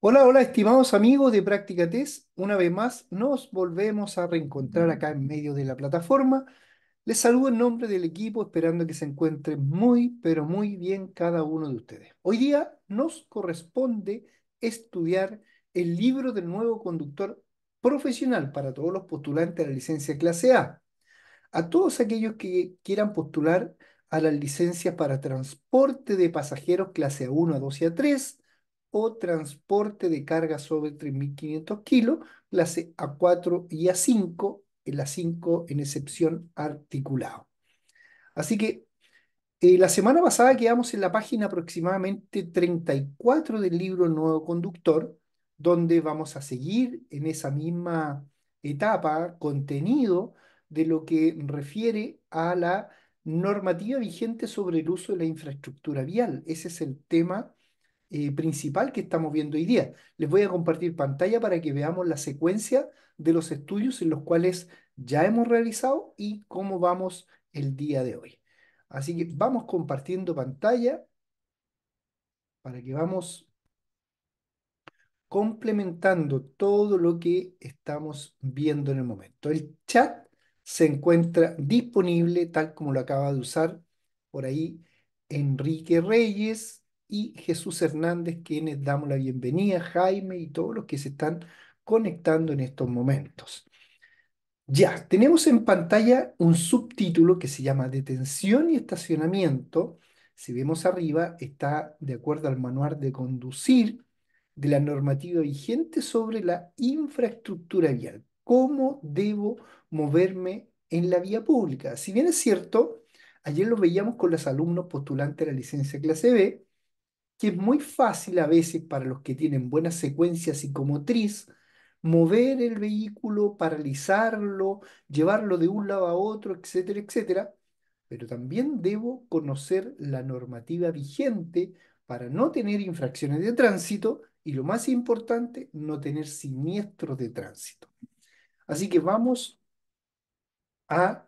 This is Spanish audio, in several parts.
Hola, hola, estimados amigos de Práctica Test. Una vez más nos volvemos a reencontrar acá en medio de la plataforma. Les saludo en nombre del equipo, esperando que se encuentren muy, pero muy bien cada uno de ustedes. Hoy día nos corresponde estudiar el libro del nuevo conductor profesional para todos los postulantes a la licencia clase A. A todos aquellos que quieran postular a la licencia para transporte de pasajeros clase A1, A2 y A3, o transporte de carga sobre 3.500 kilos, clase A4 y A5, el A5 en excepción articulado. Así que eh, la semana pasada quedamos en la página aproximadamente 34 del libro Nuevo Conductor, donde vamos a seguir en esa misma etapa contenido de lo que refiere a la normativa vigente sobre el uso de la infraestructura vial. Ese es el tema eh, principal que estamos viendo hoy día. Les voy a compartir pantalla para que veamos la secuencia de los estudios en los cuales ya hemos realizado y cómo vamos el día de hoy. Así que vamos compartiendo pantalla para que vamos complementando todo lo que estamos viendo en el momento. El chat se encuentra disponible tal como lo acaba de usar por ahí Enrique Reyes, y Jesús Hernández, quienes damos la bienvenida, Jaime y todos los que se están conectando en estos momentos. Ya, tenemos en pantalla un subtítulo que se llama Detención y Estacionamiento. Si vemos arriba, está de acuerdo al manual de conducir de la normativa vigente sobre la infraestructura vial. ¿Cómo debo moverme en la vía pública? Si bien es cierto, ayer lo veíamos con los alumnos postulantes a la licencia clase B, que es muy fácil a veces para los que tienen buenas secuencias psicomotriz mover el vehículo, paralizarlo, llevarlo de un lado a otro, etcétera, etcétera. Pero también debo conocer la normativa vigente para no tener infracciones de tránsito y lo más importante, no tener siniestros de tránsito. Así que vamos a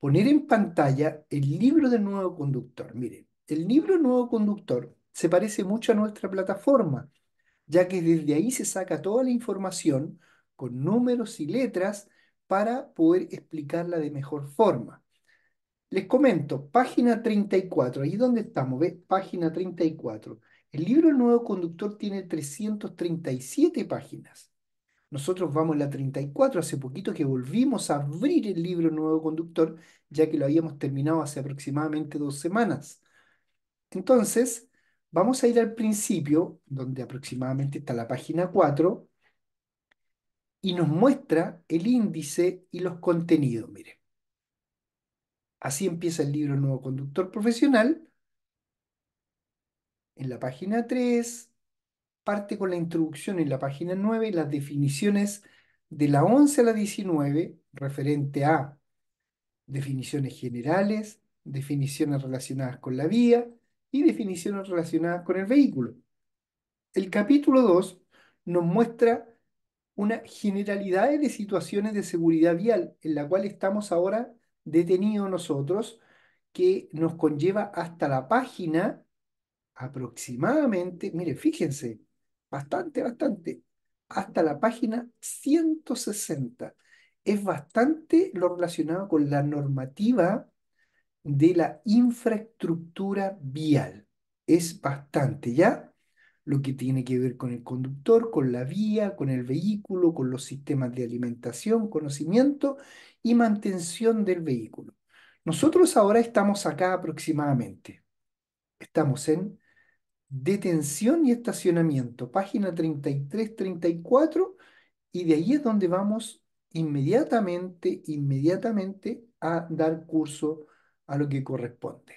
poner en pantalla el libro del nuevo conductor. Miren, el libro del nuevo conductor se parece mucho a nuestra plataforma, ya que desde ahí se saca toda la información con números y letras para poder explicarla de mejor forma. Les comento, página 34, ahí donde estamos, ¿ves? Página 34. El libro El Nuevo Conductor tiene 337 páginas. Nosotros vamos en la 34, hace poquito que volvimos a abrir el libro Nuevo Conductor, ya que lo habíamos terminado hace aproximadamente dos semanas. Entonces, Vamos a ir al principio, donde aproximadamente está la página 4, y nos muestra el índice y los contenidos, mire. Así empieza el libro Nuevo Conductor Profesional. En la página 3, parte con la introducción en la página 9 las definiciones de la 11 a la 19, referente a definiciones generales, definiciones relacionadas con la vía, y definiciones relacionadas con el vehículo. El capítulo 2 nos muestra una generalidad de situaciones de seguridad vial en la cual estamos ahora detenidos nosotros, que nos conlleva hasta la página aproximadamente, mire, fíjense, bastante, bastante, hasta la página 160. Es bastante lo relacionado con la normativa de la infraestructura vial. Es bastante, ¿ya? Lo que tiene que ver con el conductor, con la vía, con el vehículo, con los sistemas de alimentación, conocimiento y mantención del vehículo. Nosotros ahora estamos acá aproximadamente. Estamos en detención y estacionamiento, página 33-34, y de ahí es donde vamos inmediatamente, inmediatamente a dar curso a lo que corresponde.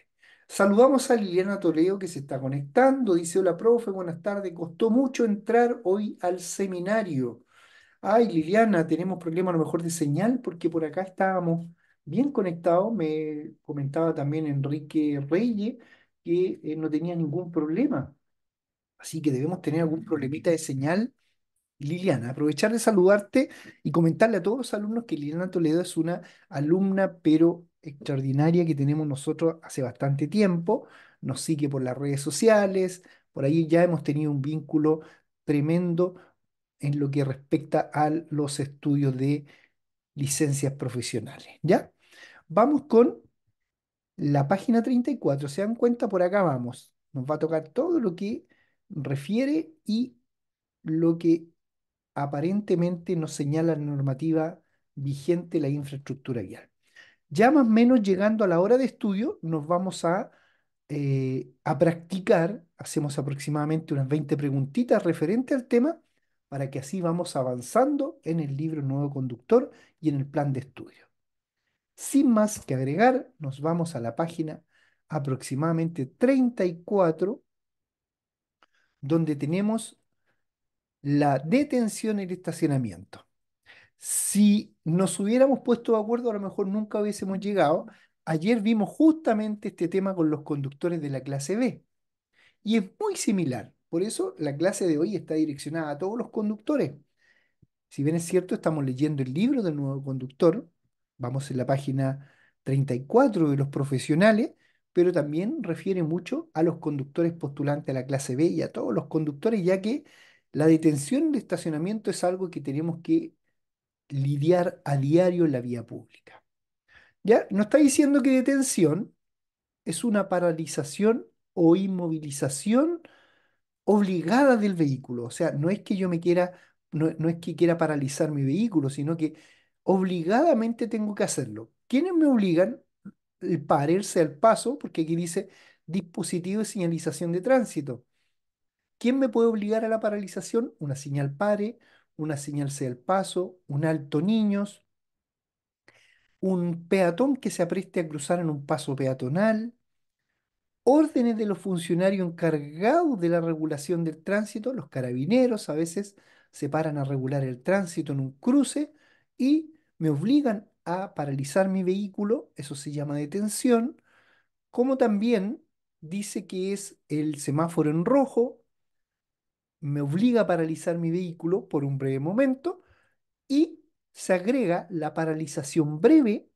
Saludamos a Liliana Toledo que se está conectando. Dice, hola, profe, buenas tardes. Costó mucho entrar hoy al seminario. Ay, Liliana, tenemos problema a lo mejor de señal porque por acá estábamos bien conectados. Me comentaba también Enrique Reyes que eh, no tenía ningún problema. Así que debemos tener algún problemita de señal. Liliana, aprovechar de saludarte y comentarle a todos los alumnos que Liliana Toledo es una alumna, pero extraordinaria que tenemos nosotros hace bastante tiempo, nos sigue por las redes sociales, por ahí ya hemos tenido un vínculo tremendo en lo que respecta a los estudios de licencias profesionales, ¿ya? Vamos con la página 34, se dan cuenta, por acá vamos, nos va a tocar todo lo que refiere y lo que aparentemente nos señala la normativa vigente, la infraestructura vial ya más o menos llegando a la hora de estudio, nos vamos a, eh, a practicar, hacemos aproximadamente unas 20 preguntitas referente al tema, para que así vamos avanzando en el libro Nuevo Conductor y en el plan de estudio. Sin más que agregar, nos vamos a la página aproximadamente 34, donde tenemos la detención y el estacionamiento. Si nos hubiéramos puesto de acuerdo, a lo mejor nunca hubiésemos llegado. Ayer vimos justamente este tema con los conductores de la clase B. Y es muy similar. Por eso la clase de hoy está direccionada a todos los conductores. Si bien es cierto, estamos leyendo el libro del nuevo conductor. Vamos en la página 34 de los profesionales, pero también refiere mucho a los conductores postulantes a la clase B y a todos los conductores, ya que la detención de estacionamiento es algo que tenemos que lidiar a diario en la vía pública. ¿Ya? No está diciendo que detención es una paralización o inmovilización obligada del vehículo. O sea, no es que yo me quiera, no, es que quiera paralizar mi vehículo, sino que obligadamente tengo que hacerlo. ¿Quiénes me obligan? a pararse al paso, porque aquí dice dispositivo de señalización de tránsito. ¿Quién me puede obligar a la paralización? Una señal pare, una señal sea el paso, un alto niños, un peatón que se apreste a cruzar en un paso peatonal, órdenes de los funcionarios encargados de la regulación del tránsito, los carabineros a veces se paran a regular el tránsito en un cruce y me obligan a paralizar mi vehículo, eso se llama detención, como también dice que es el semáforo en rojo, me obliga a paralizar mi vehículo por un breve momento y se agrega la paralización breve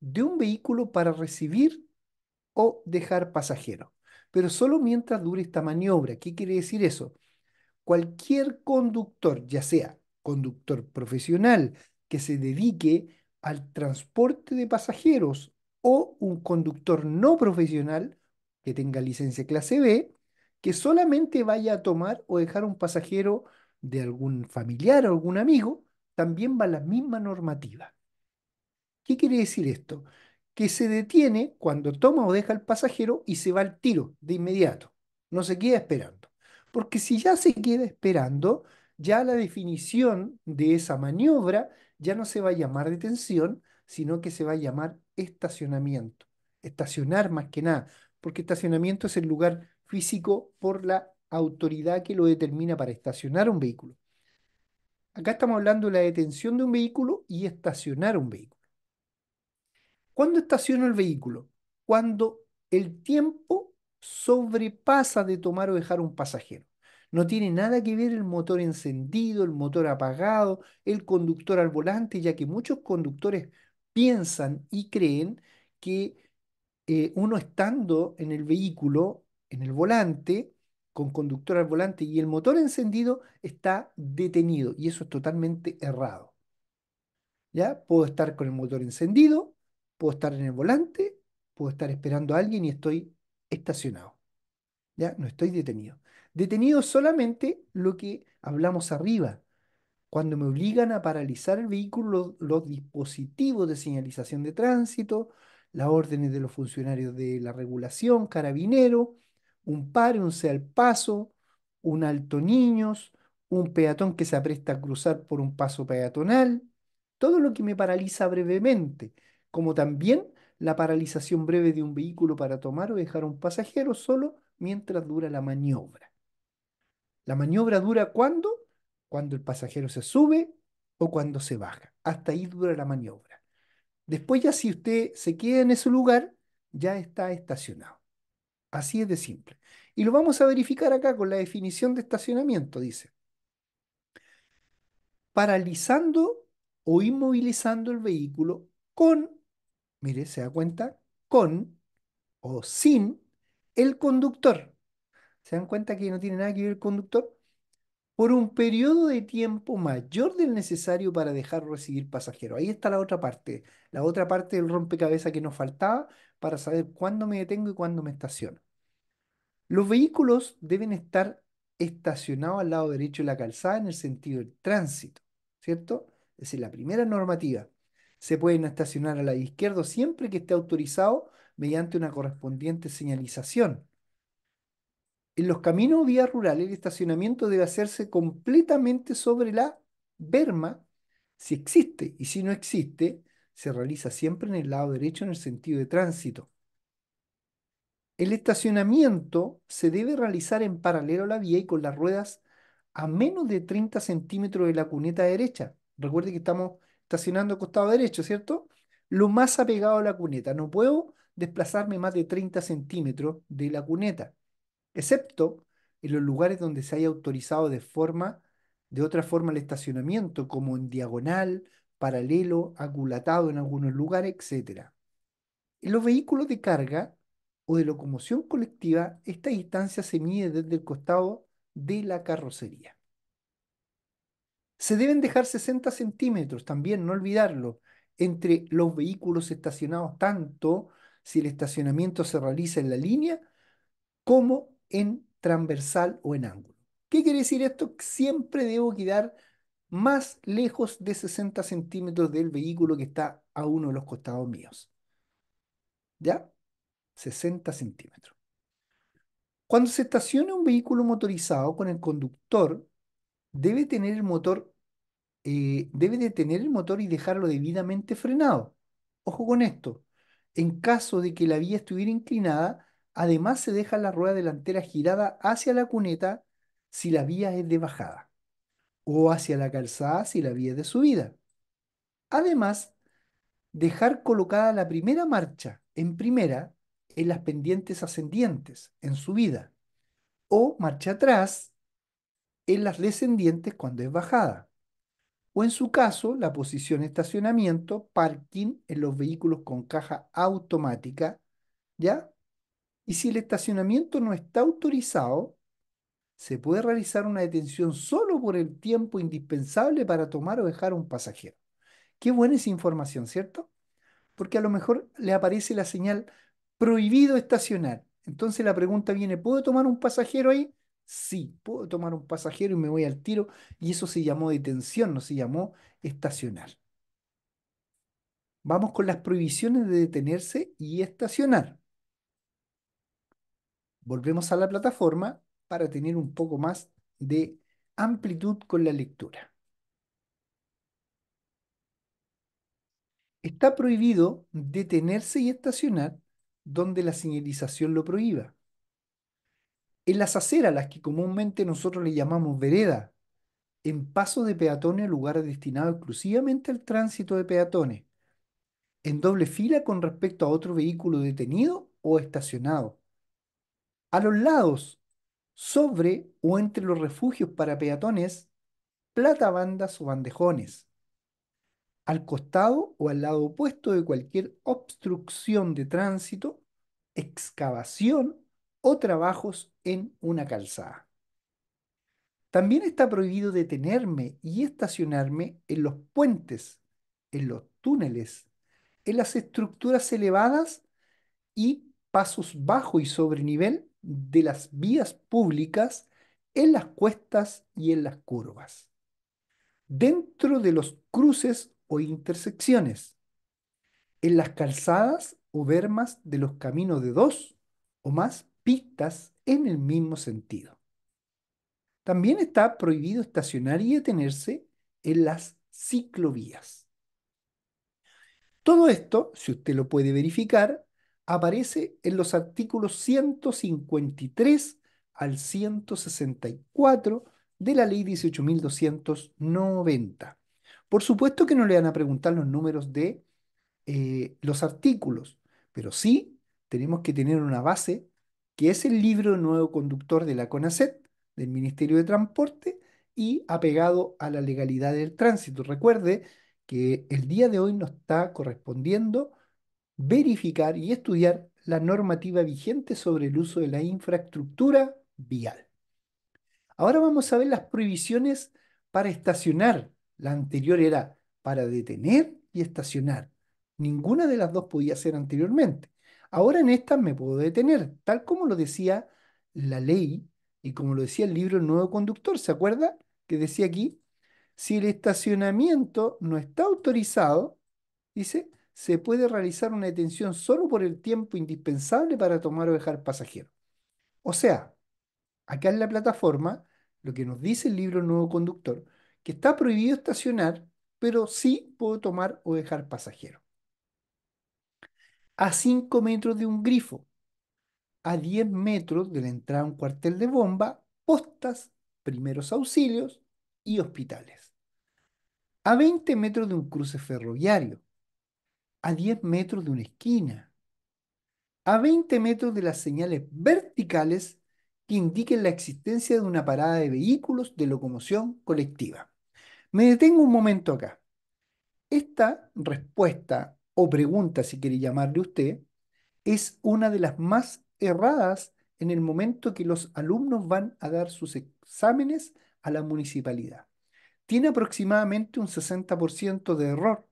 de un vehículo para recibir o dejar pasajeros, pero solo mientras dure esta maniobra. ¿Qué quiere decir eso? Cualquier conductor, ya sea conductor profesional que se dedique al transporte de pasajeros o un conductor no profesional que tenga licencia clase B, que solamente vaya a tomar o dejar un pasajero de algún familiar o algún amigo, también va la misma normativa. ¿Qué quiere decir esto? Que se detiene cuando toma o deja el pasajero y se va al tiro de inmediato. No se queda esperando. Porque si ya se queda esperando, ya la definición de esa maniobra ya no se va a llamar detención, sino que se va a llamar estacionamiento. Estacionar más que nada, porque estacionamiento es el lugar físico por la autoridad que lo determina para estacionar un vehículo. Acá estamos hablando de la detención de un vehículo y estacionar un vehículo. ¿Cuándo estaciona el vehículo? Cuando el tiempo sobrepasa de tomar o dejar un pasajero. No tiene nada que ver el motor encendido, el motor apagado, el conductor al volante, ya que muchos conductores piensan y creen que eh, uno estando en el vehículo en el volante, con conductor al volante y el motor encendido está detenido y eso es totalmente errado. ¿Ya? Puedo estar con el motor encendido, puedo estar en el volante, puedo estar esperando a alguien y estoy estacionado. ¿Ya? No estoy detenido. Detenido solamente lo que hablamos arriba, cuando me obligan a paralizar el vehículo, los, los dispositivos de señalización de tránsito, las órdenes de los funcionarios de la regulación, carabinero, un par, un sea al paso, un alto niños, un peatón que se apresta a cruzar por un paso peatonal, todo lo que me paraliza brevemente, como también la paralización breve de un vehículo para tomar o dejar a un pasajero solo mientras dura la maniobra. La maniobra dura cuando? Cuando el pasajero se sube o cuando se baja. Hasta ahí dura la maniobra. Después ya si usted se queda en ese lugar, ya está estacionado. Así es de simple. Y lo vamos a verificar acá con la definición de estacionamiento, dice. Paralizando o inmovilizando el vehículo con, mire, se da cuenta, con o sin el conductor. ¿Se dan cuenta que no tiene nada que ver el conductor? Por un periodo de tiempo mayor del necesario para dejar recibir pasajeros. Ahí está la otra parte, la otra parte del rompecabezas que nos faltaba para saber cuándo me detengo y cuándo me estaciono. Los vehículos deben estar estacionados al lado derecho de la calzada en el sentido del tránsito, ¿cierto? Es la primera normativa. Se pueden estacionar al lado izquierdo siempre que esté autorizado mediante una correspondiente señalización. En los caminos o vías rurales, el estacionamiento debe hacerse completamente sobre la berma, si existe, y si no existe, se realiza siempre en el lado derecho en el sentido de tránsito. El estacionamiento se debe realizar en paralelo a la vía y con las ruedas a menos de 30 centímetros de la cuneta derecha. Recuerde que estamos estacionando costado derecho, ¿cierto? Lo más apegado a la cuneta. No puedo desplazarme más de 30 centímetros de la cuneta, excepto en los lugares donde se haya autorizado de forma, de otra forma el estacionamiento, como en diagonal, paralelo, aculatado en algunos lugares, etc. En los vehículos de carga o de locomoción colectiva, esta distancia se mide desde el costado de la carrocería. Se deben dejar 60 centímetros, también no olvidarlo, entre los vehículos estacionados, tanto si el estacionamiento se realiza en la línea como en transversal o en ángulo. ¿Qué quiere decir esto? Siempre debo quedar más lejos de 60 centímetros del vehículo que está a uno de los costados míos. ¿Ya? 60 centímetros. Cuando se estaciona un vehículo motorizado con el conductor, debe tener el motor, eh, debe detener el motor y dejarlo debidamente frenado. Ojo con esto. En caso de que la vía estuviera inclinada, además se deja la rueda delantera girada hacia la cuneta si la vía es de bajada o hacia la calzada si la vía es de subida. Además, dejar colocada la primera marcha en primera en las pendientes ascendientes en subida o marcha atrás en las descendientes cuando es bajada o en su caso la posición estacionamiento parking en los vehículos con caja automática ¿ya? y si el estacionamiento no está autorizado se puede realizar una detención solo por el tiempo indispensable para tomar o dejar un pasajero. Qué buena esa información, ¿cierto? Porque a lo mejor le aparece la señal prohibido estacionar. Entonces la pregunta viene, ¿puedo tomar un pasajero ahí? Sí, puedo tomar un pasajero y me voy al tiro. Y eso se llamó detención, no se llamó estacionar. Vamos con las prohibiciones de detenerse y estacionar. Volvemos a la plataforma para tener un poco más de amplitud con la lectura. Está prohibido detenerse y estacionar donde la señalización lo prohíba. En las aceras, las que comúnmente nosotros le llamamos vereda, en paso de peatones, lugares destinados exclusivamente al tránsito de peatones, en doble fila con respecto a otro vehículo detenido o estacionado, a los lados, sobre o entre los refugios para peatones, platabandas o bandejones, al costado o al lado opuesto de cualquier obstrucción de tránsito, excavación o trabajos en una calzada. También está prohibido detenerme y estacionarme en los puentes, en los túneles, en las estructuras elevadas y pasos bajo y sobre nivel de las vías públicas, en las cuestas y en las curvas. Dentro de los cruces o intersecciones, en las calzadas o vermas de los caminos de dos o más pistas en el mismo sentido. También está prohibido estacionar y detenerse en las ciclovías. Todo esto, si usted lo puede verificar, aparece en los artículos 153 al 164 de la ley 18.290. Por supuesto que no le van a preguntar los números de eh, los artículos, pero sí tenemos que tener una base que es el libro nuevo conductor de la CONACET, del Ministerio de Transporte, y apegado a la legalidad del tránsito. Recuerde que el día de hoy nos está correspondiendo verificar y estudiar la normativa vigente sobre el uso de la infraestructura vial. Ahora vamos a ver las prohibiciones para estacionar la anterior era para detener y estacionar. Ninguna de las dos podía ser anteriormente. Ahora en esta me puedo detener, tal como lo decía la ley y como lo decía el libro Nuevo Conductor. ¿Se acuerda que decía aquí? Si el estacionamiento no está autorizado, dice, se puede realizar una detención solo por el tiempo indispensable para tomar o dejar pasajeros. O sea, acá en la plataforma, lo que nos dice el libro Nuevo Conductor, que está prohibido estacionar, pero sí puedo tomar o dejar pasajeros. A 5 metros de un grifo, a 10 metros de la entrada a un cuartel de bomba, postas, primeros auxilios y hospitales. A 20 metros de un cruce ferroviario, a 10 metros de una esquina, a 20 metros de las señales verticales que indiquen la existencia de una parada de vehículos de locomoción colectiva. Me detengo un momento acá. Esta respuesta o pregunta, si quiere llamarle usted, es una de las más erradas en el momento que los alumnos van a dar sus exámenes a la municipalidad. Tiene aproximadamente un 60% de error.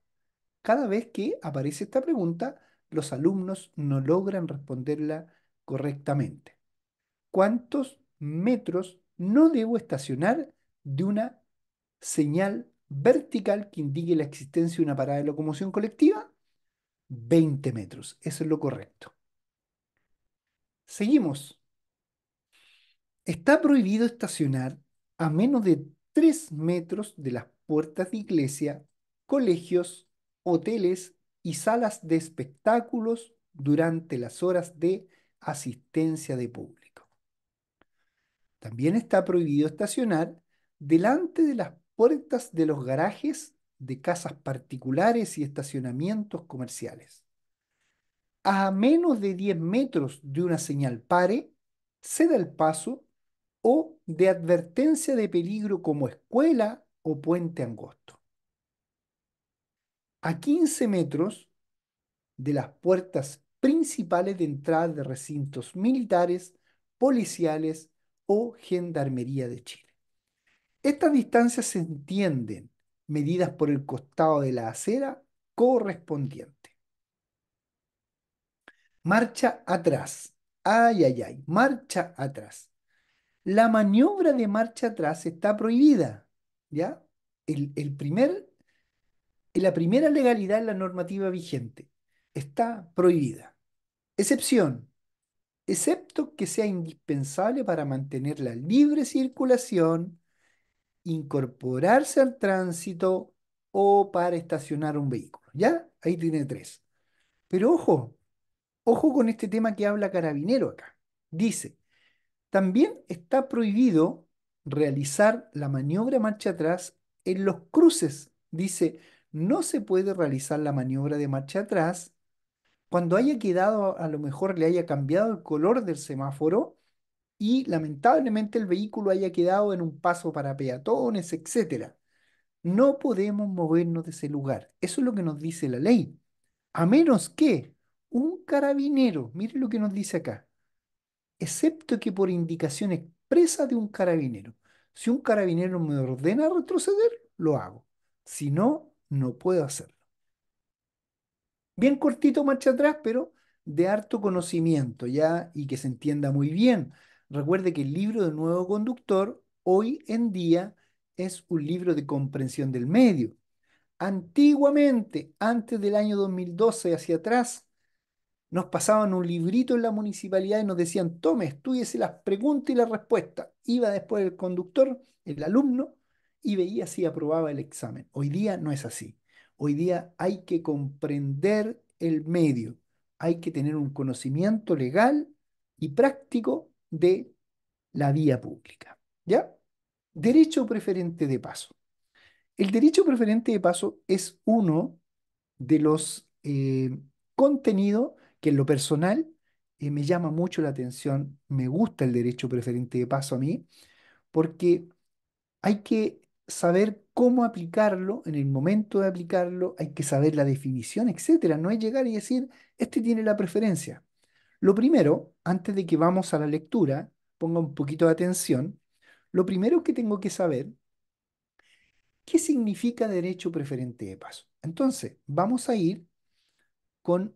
Cada vez que aparece esta pregunta, los alumnos no logran responderla correctamente. ¿Cuántos metros no debo estacionar de una señal vertical que indique la existencia de una parada de locomoción colectiva, 20 metros. Eso es lo correcto. Seguimos. Está prohibido estacionar a menos de 3 metros de las puertas de iglesia, colegios, hoteles y salas de espectáculos durante las horas de asistencia de público. También está prohibido estacionar delante de las puertas de los garajes de casas particulares y estacionamientos comerciales. A menos de 10 metros de una señal pare, ceda el paso o de advertencia de peligro como escuela o puente angosto. A 15 metros de las puertas principales de entrada de recintos militares, policiales o gendarmería de Chile. Estas distancias se entienden medidas por el costado de la acera correspondiente. Marcha atrás. Ay, ay, ay. Marcha atrás. La maniobra de marcha atrás está prohibida. ¿Ya? El, primer, la primera legalidad en la normativa vigente está prohibida. Excepción, excepto que sea indispensable para mantener la libre circulación incorporarse al tránsito o para estacionar un vehículo. ¿Ya? Ahí tiene tres. Pero ojo, ojo con este tema que habla Carabinero acá. Dice, también está prohibido realizar la maniobra marcha atrás en los cruces. Dice, no se puede realizar la maniobra de marcha atrás cuando haya quedado, a lo mejor le haya cambiado el color del semáforo y lamentablemente el vehículo haya quedado en un paso para peatones, etc. No podemos movernos de ese lugar. Eso es lo que nos dice la ley. A menos que un carabinero, mire lo que nos dice acá, excepto que por indicación expresa de un carabinero. Si un carabinero me ordena retroceder, lo hago. Si no, no puedo hacerlo. Bien cortito marcha atrás, pero de harto conocimiento ya y que se entienda muy bien. Recuerde que el libro de nuevo conductor hoy en día es un libro de comprensión del medio. Antiguamente, antes del año 2012 hacia atrás, nos pasaban un librito en la municipalidad y nos decían, tome, estúyese las preguntas y las respuestas. Iba después el conductor, el alumno, y veía si aprobaba el examen. Hoy día no es así. Hoy día hay que comprender el medio, hay que tener un conocimiento legal y práctico de la vía pública. ¿Ya? Derecho preferente de paso. El derecho preferente de paso es uno de los eh, contenidos que en lo personal eh, me llama mucho la atención, me gusta el derecho preferente de paso a mí, porque hay que saber cómo aplicarlo, en el momento de aplicarlo, hay que saber la definición, etc. No es llegar y decir, este tiene la preferencia. Lo primero, antes de que vamos a la lectura, ponga un poquito de atención, lo primero que tengo que saber, ¿qué significa derecho preferente de paso? Entonces, vamos a ir con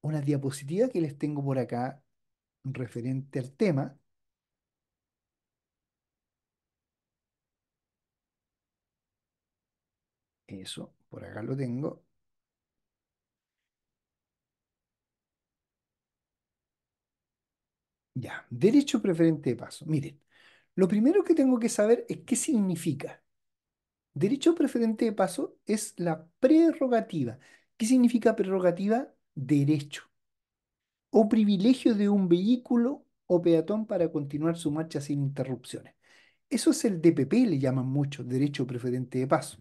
una diapositiva que les tengo por acá referente al tema. Eso, por acá lo tengo. Ya, derecho preferente de paso. Miren, lo primero que tengo que saber es qué significa. Derecho preferente de paso es la prerrogativa. ¿Qué significa prerrogativa? Derecho o privilegio de un vehículo o peatón para continuar su marcha sin interrupciones. Eso es el DPP, le llaman mucho, derecho preferente de paso.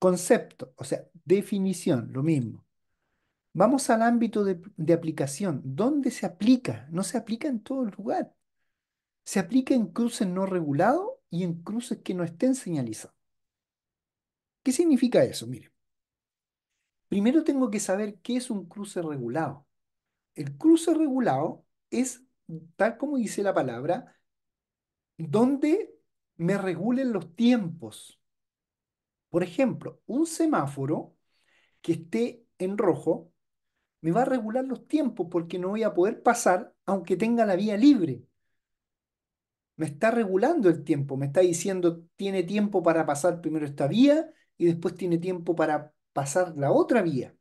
Concepto, o sea, definición, lo mismo. Vamos al ámbito de, aplicación. ¿Dónde se aplica? No se aplica en todo el lugar. Se aplica en cruces no regulados y en cruces que no estén señalizados. ¿Qué significa eso? Mire, primero tengo que saber qué es un cruce regulado. El cruce regulado es, tal como dice la palabra, donde me regulen los tiempos. Por ejemplo, un semáforo que esté en rojo me va a regular los tiempos porque no voy a poder pasar aunque tenga la vía libre. Me está regulando el tiempo, me está diciendo, tiene tiempo para pasar primero esta vía y después tiene tiempo para pasar la otra vía.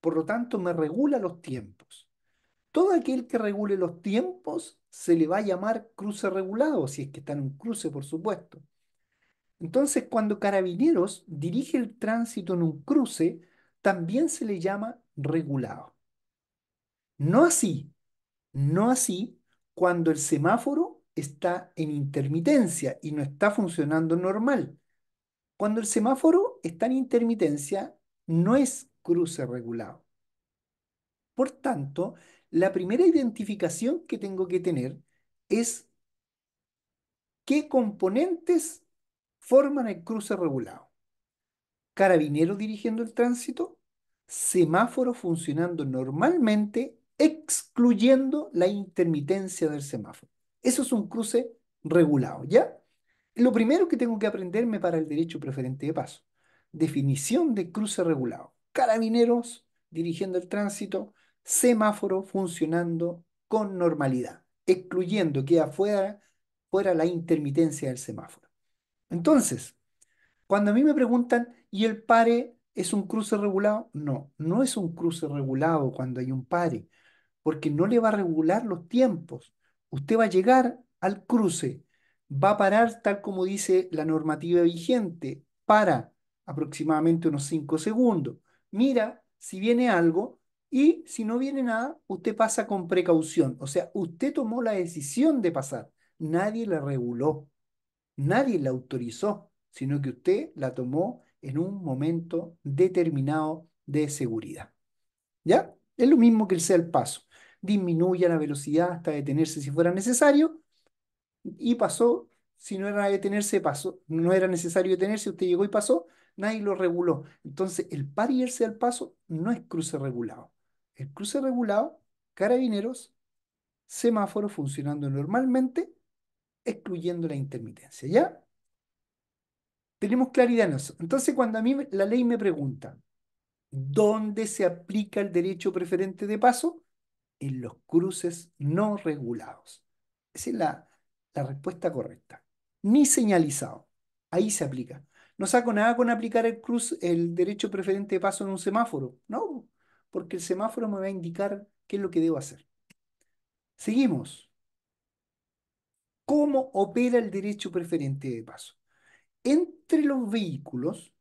Por lo tanto, me regula los tiempos. Todo aquel que regule los tiempos se le va a llamar cruce regulado, si es que está en un cruce, por supuesto. Entonces, cuando Carabineros dirige el tránsito en un cruce, también se le llama regulado. No así, no así cuando el semáforo está en intermitencia y no está funcionando normal. Cuando el semáforo está en intermitencia, no es cruce regulado. Por tanto, la primera identificación que tengo que tener es qué componentes forman el cruce regulado. Carabinero dirigiendo el tránsito, semáforo funcionando normalmente, excluyendo la intermitencia del semáforo. Eso es un cruce regulado, ¿ya? Lo primero que tengo que aprenderme para el derecho preferente de paso, definición de cruce regulado. Carabineros dirigiendo el tránsito, semáforo funcionando con normalidad, excluyendo que afuera fuera la intermitencia del semáforo. Entonces, cuando a mí me preguntan, ¿y el pare ¿Es un cruce regulado? No, no es un cruce regulado cuando hay un pare, porque no le va a regular los tiempos. Usted va a llegar al cruce, va a parar tal como dice la normativa vigente, para aproximadamente unos 5 segundos. Mira si viene algo y si no viene nada, usted pasa con precaución. O sea, usted tomó la decisión de pasar. Nadie la reguló, nadie la autorizó, sino que usted la tomó en un momento determinado de seguridad. ¿Ya? Es lo mismo que el sea el paso. Disminuya la velocidad hasta detenerse si fuera necesario y pasó. Si no era detenerse, pasó. No era necesario detenerse, usted llegó y pasó, nadie lo reguló. Entonces, el par y el sea el paso no es cruce regulado. El cruce regulado, carabineros, Semáforo funcionando normalmente, excluyendo la intermitencia. ¿Ya? Tenemos claridad en eso. Entonces, cuando a mí la ley me pregunta, ¿dónde se aplica el derecho preferente de paso? En los cruces no regulados. Esa es la, respuesta correcta. Ni señalizado. Ahí se aplica. No saco nada con aplicar el, el derecho preferente de paso en un semáforo. No, porque el semáforo me va a indicar qué es lo que debo hacer. Seguimos. ¿Cómo opera el derecho preferente de paso? entre los vehículos,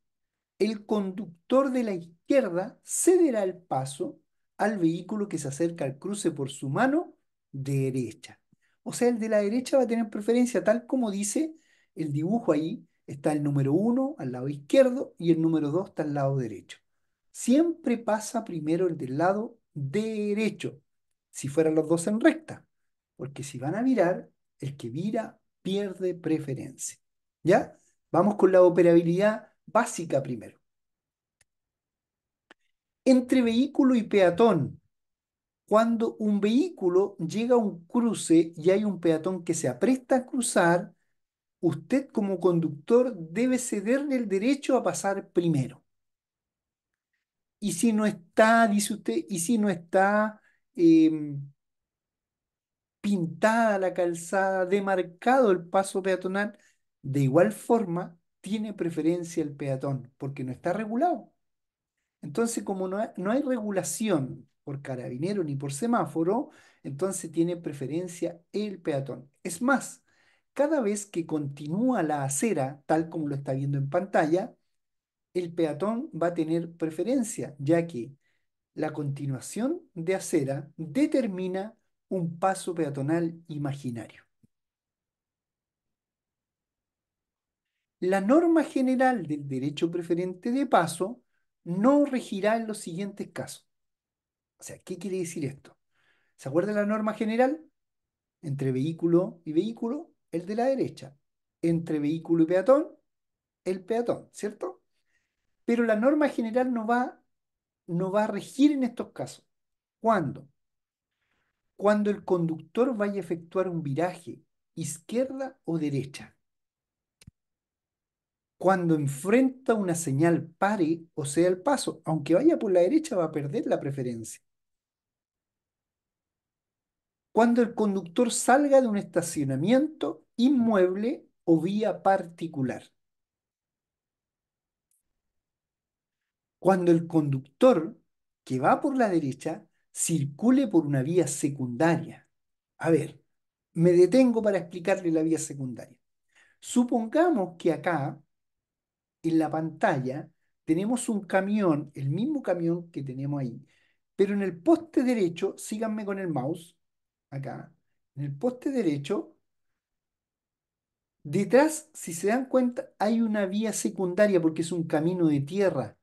el conductor de la izquierda cederá el paso al vehículo que se acerca al cruce por su mano derecha. O sea, el de la derecha va a tener preferencia, tal como dice el dibujo ahí, está el número 1 al lado izquierdo y el número 2 está al lado derecho. Siempre pasa primero el del lado derecho, si fueran los dos en recta, porque si van a virar, el que vira pierde preferencia. ¿Ya? Vamos con la operabilidad básica primero. Entre vehículo y peatón, cuando un vehículo llega a un cruce y hay un peatón que se apresta a cruzar, usted como conductor debe cederle el derecho a pasar primero. Y si no está, dice usted, y si no está em, pintada la calzada, demarcado el paso peatonal, de igual forma tiene preferencia el peatón porque no está regulado. Entonces, como no hay, regulación por carabinero ni por semáforo, entonces tiene preferencia el peatón. Es más, cada vez que continúa la acera, tal como lo está viendo en pantalla, el peatón va a tener preferencia, ya que la continuación de acera determina un paso peatonal imaginario. la norma general del derecho preferente de paso no regirá en los siguientes casos. O sea, ¿qué quiere decir esto? ¿Se acuerda la norma general? Entre vehículo y vehículo, el de la derecha. Entre vehículo y peatón, el peatón, ¿cierto? Pero la norma general no va, no va a regir en estos casos. ¿Cuándo? Cuando el conductor vaya a efectuar un viraje izquierda o derecha cuando enfrenta una señal pare o sea el paso. Aunque vaya por la derecha va a perder la preferencia. Cuando el conductor salga de un estacionamiento inmueble o vía particular. Cuando el conductor que va por la derecha circule por una vía secundaria. A ver, me detengo para explicarle la vía secundaria. Supongamos que acá en la pantalla tenemos un camión, el mismo camión que tenemos ahí, pero en el poste derecho, síganme con el mouse, acá, en el poste derecho, detrás, si se dan cuenta, hay una vía secundaria porque es un camino de tierra.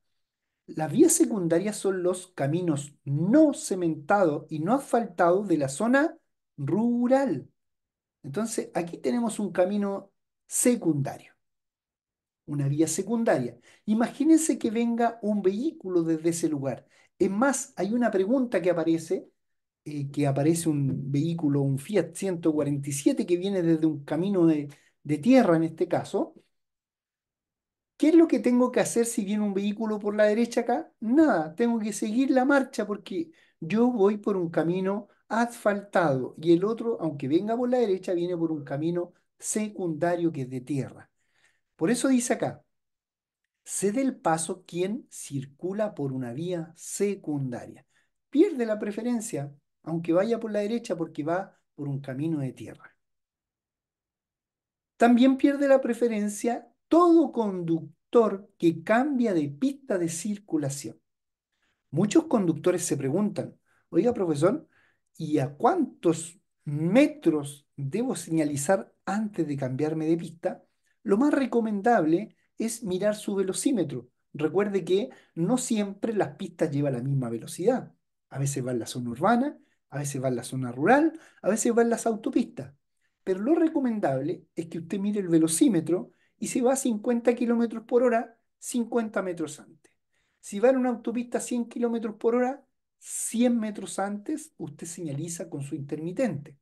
Las vías secundarias son los caminos no cementados y no asfaltados de la zona rural. Entonces, aquí tenemos un camino secundario una vía secundaria. Imagínense que venga un vehículo desde ese lugar. Es más, hay una pregunta que aparece, eh, que aparece un vehículo, un Fiat 147 que viene desde un camino de, de tierra en este caso. ¿Qué es lo que tengo que hacer si viene un vehículo por la derecha acá? Nada, tengo que seguir la marcha porque yo voy por un camino asfaltado y el otro, aunque venga por la derecha, viene por un camino secundario que es de tierra. Por eso dice acá, cede el paso quien circula por una vía secundaria. Pierde la preferencia, aunque vaya por la derecha, porque va por un camino de tierra. También pierde la preferencia todo conductor que cambia de pista de circulación. Muchos conductores se preguntan, oiga profesor, ¿y a cuántos metros debo señalizar antes de cambiarme de pista? lo más recomendable es mirar su velocímetro. Recuerde que no siempre las pistas llevan la misma velocidad. A veces va en la zona urbana, a veces va en la zona rural, a veces va en las autopistas. Pero lo recomendable es que usted mire el velocímetro y si va a 50 kilómetros por hora, 50 metros antes. Si va en una autopista a 100 kilómetros por hora, 100 metros antes usted señaliza con su intermitente,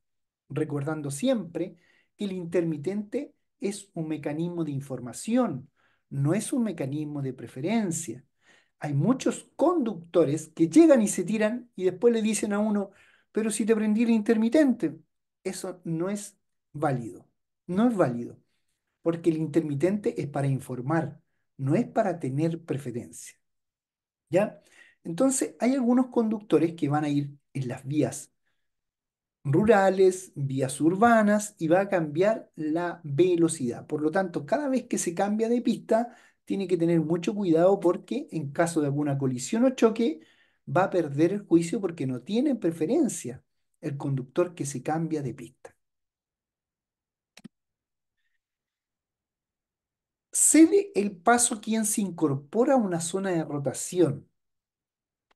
recordando siempre que el intermitente es un mecanismo de información, no es un mecanismo de preferencia. Hay muchos conductores que llegan y se tiran y después le dicen a uno, pero si te prendí el intermitente, eso no es válido, no es válido, porque el intermitente es para informar, no es para tener preferencia. ¿Ya? Entonces, hay algunos conductores que van a ir en las vías rurales, vías urbanas y va a cambiar la velocidad. Por lo tanto, cada vez que se cambia de pista, tiene que tener mucho cuidado porque en caso de alguna colisión o choque, va a perder el juicio porque no tiene preferencia el conductor que se cambia de pista. Cede el paso quien se incorpora a una zona de rotación.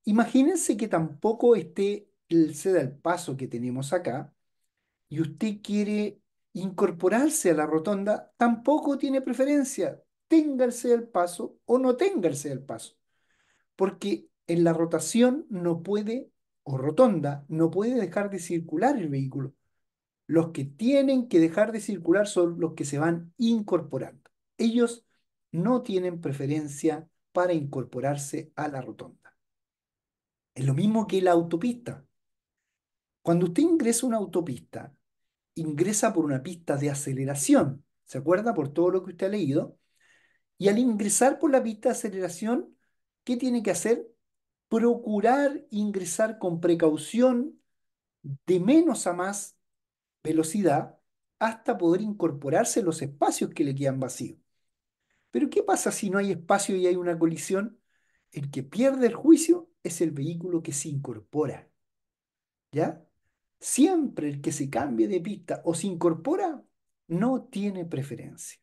Imagínense que tampoco esté se el paso que tenemos acá y usted quiere incorporarse a la rotonda, tampoco tiene preferencia, téngase el paso o no téngase el paso, porque en la rotación no puede, o rotonda, no puede dejar de circular el vehículo. Los que tienen que dejar de circular son los que se van incorporando. Ellos no tienen preferencia para incorporarse a la rotonda. Es lo mismo que la autopista. Cuando usted ingresa a una autopista, ingresa por una pista de aceleración, ¿se acuerda? Por todo lo que usted ha leído. Y al ingresar por la pista de aceleración, ¿qué tiene que hacer? Procurar ingresar con precaución de menos a más velocidad hasta poder incorporarse los espacios que le quedan vacíos. Pero ¿qué pasa si no hay espacio y hay una colisión? El que pierde el juicio es el vehículo que se incorpora. ¿Ya? Siempre el que se cambie de pista o se incorpora no tiene preferencia.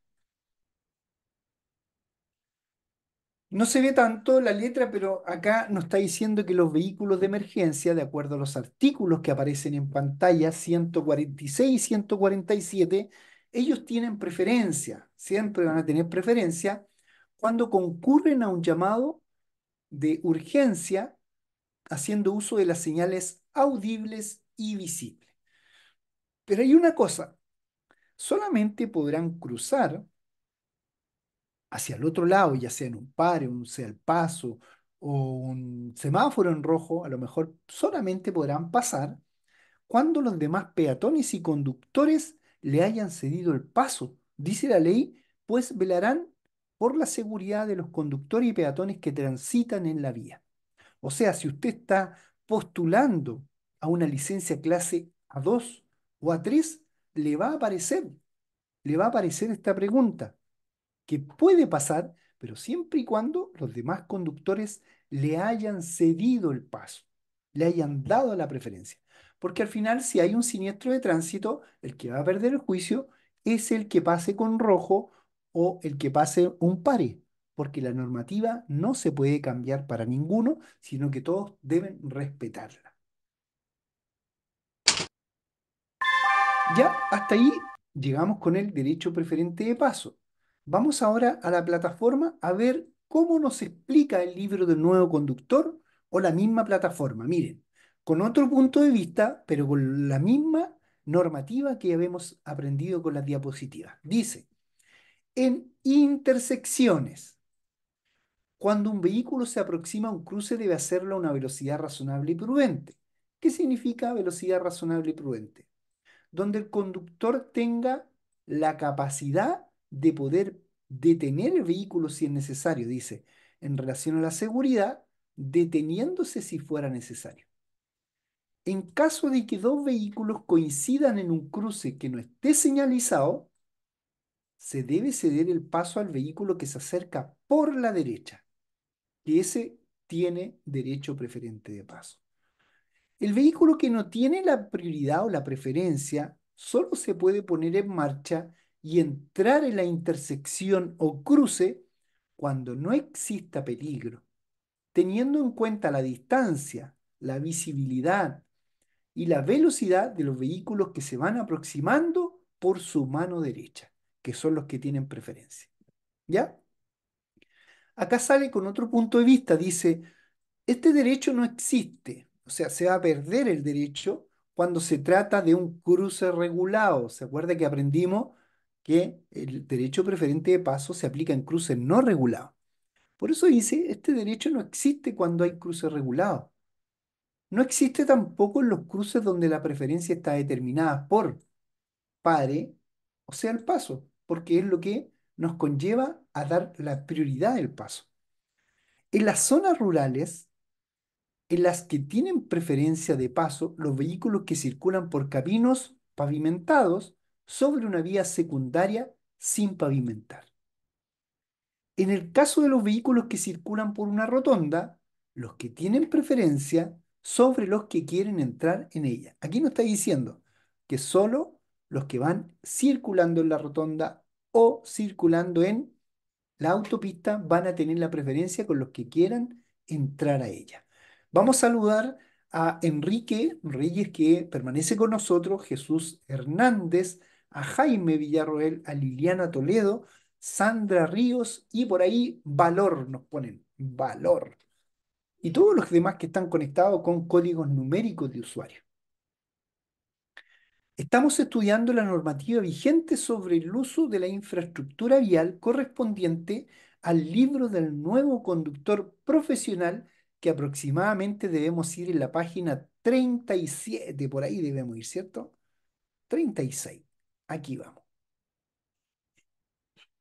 No se ve tanto la letra, pero acá nos está diciendo que los vehículos de emergencia, de acuerdo a los artículos que aparecen en pantalla 146 y 147, ellos tienen preferencia, siempre van a tener preferencia cuando concurren a un llamado de urgencia haciendo uso de las señales audibles y visible. Pero hay una cosa, solamente podrán cruzar hacia el otro lado, ya sea en un par, un sea el paso o un semáforo en rojo, a lo mejor solamente podrán pasar cuando los demás peatones y conductores le hayan cedido el paso, dice la ley, pues velarán por la seguridad de los conductores y peatones que transitan en la vía. O sea, si usted está postulando a una licencia clase A2 o A3, le va a aparecer, le va a aparecer esta pregunta, que puede pasar, pero siempre y cuando los demás conductores le hayan cedido el paso, le hayan dado la preferencia. Porque al final, si hay un siniestro de tránsito, el que va a perder el juicio es el que pase con rojo o el que pase un pare, porque la normativa no se puede cambiar para ninguno, sino que todos deben respetarla. Ya, hasta ahí llegamos con el derecho preferente de paso. Vamos ahora a la plataforma a ver cómo nos explica el libro del nuevo conductor o la misma plataforma. Miren, con otro punto de vista, pero con la misma normativa que habíamos aprendido con las diapositivas. Dice, en intersecciones, cuando un vehículo se aproxima a un cruce debe hacerlo a una velocidad razonable y prudente. ¿Qué significa velocidad razonable y prudente? donde el conductor tenga la capacidad de poder detener el vehículo si es necesario, dice, en relación a la seguridad, deteniéndose si fuera necesario. En caso de que dos vehículos coincidan en un cruce que no esté señalizado, se debe ceder el paso al vehículo que se acerca por la derecha, que ese tiene derecho preferente de paso. El vehículo que no tiene la prioridad o la preferencia solo se puede poner en marcha y entrar en la intersección o cruce cuando no exista peligro, teniendo en cuenta la distancia, la visibilidad y la velocidad de los vehículos que se van aproximando por su mano derecha, que son los que tienen preferencia. ¿Ya? Acá sale con otro punto de vista, dice, este derecho no existe, o sea, se va a perder el derecho cuando se trata de un cruce regulado. ¿Se acuerda que aprendimos que el derecho preferente de paso se aplica en cruces no regulados? Por eso dice, este derecho no existe cuando hay cruces regulados. No existe tampoco en los cruces donde la preferencia está determinada por padre, o sea, el paso, porque es lo que nos conlleva a dar la prioridad del paso. En las zonas rurales, en las que tienen preferencia de paso los vehículos que circulan por caminos pavimentados sobre una vía secundaria sin pavimentar. En el caso de los vehículos que circulan por una rotonda, los que tienen preferencia sobre los que quieren entrar en ella. Aquí no está diciendo que solo los que van circulando en la rotonda o circulando en la autopista van a tener la preferencia con los que quieran entrar a ella. Vamos a saludar a Enrique Reyes, que permanece con nosotros, Jesús Hernández, a Jaime Villarroel, a Liliana Toledo, Sandra Ríos y por ahí Valor, nos ponen, Valor. Y todos los demás que están conectados con códigos numéricos de usuario. Estamos estudiando la normativa vigente sobre el uso de la infraestructura vial correspondiente al libro del nuevo conductor profesional que aproximadamente debemos ir en la página 37, por ahí debemos ir, ¿cierto? 36, aquí vamos.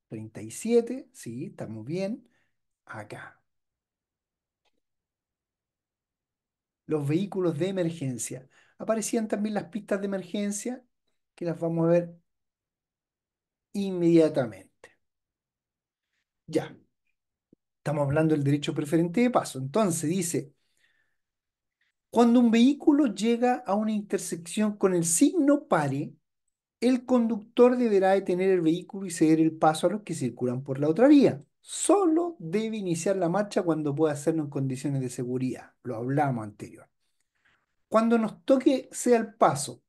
37, sí, estamos bien, acá. Los vehículos de emergencia. Aparecían también las pistas de emergencia, que las vamos a ver inmediatamente. Ya, Estamos hablando del derecho preferente de paso. Entonces dice, cuando un vehículo llega a una intersección con el signo pare, el conductor deberá detener el vehículo y ceder el paso a los que circulan por la otra vía. Solo debe iniciar la marcha cuando pueda hacerlo en condiciones de seguridad. Lo hablamos anterior. Cuando nos toque sea el paso,